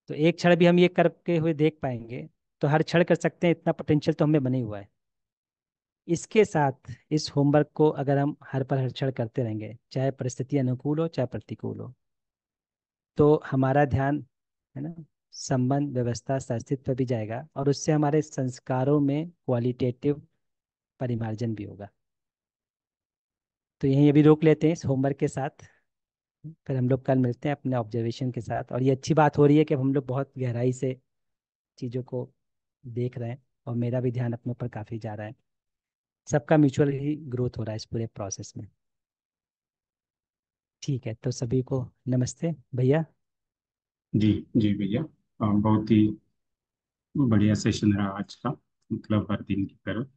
तो एक क्षण भी हम ये करके हुए देख पाएंगे तो हर क्षण कर सकते हैं इतना पोटेंशियल तो हमें बने हुआ है इसके साथ इस होमवर्क को अगर हम हर पर हर क्षण करते रहेंगे चाहे परिस्थिति अनुकूल हो चाहे प्रतिकूल हो तो हमारा ध्यान है ना संबंध व्यवस्था अस्तित्व पर भी जाएगा और उससे हमारे संस्कारों में क्वालिटेटिव परिमार्जन भी होगा तो यहीं अभी रोक लेते हैं इस होमवर्क के साथ फिर हम लोग कल मिलते हैं अपने ऑब्जर्वेशन के साथ और ये अच्छी बात हो रही है कि हम लोग बहुत गहराई से चीज़ों को देख रहे हैं और मेरा भी ध्यान अपने ऊपर काफ़ी जा रहा है सबका म्यूचुअल ही ग्रोथ हो रहा है इस पूरे प्रोसेस में ठीक है तो सभी को नमस्ते भैया जी जी भैया बहुत ही बढ़िया सेशन रहा आज का मतलब हर दिन की तरह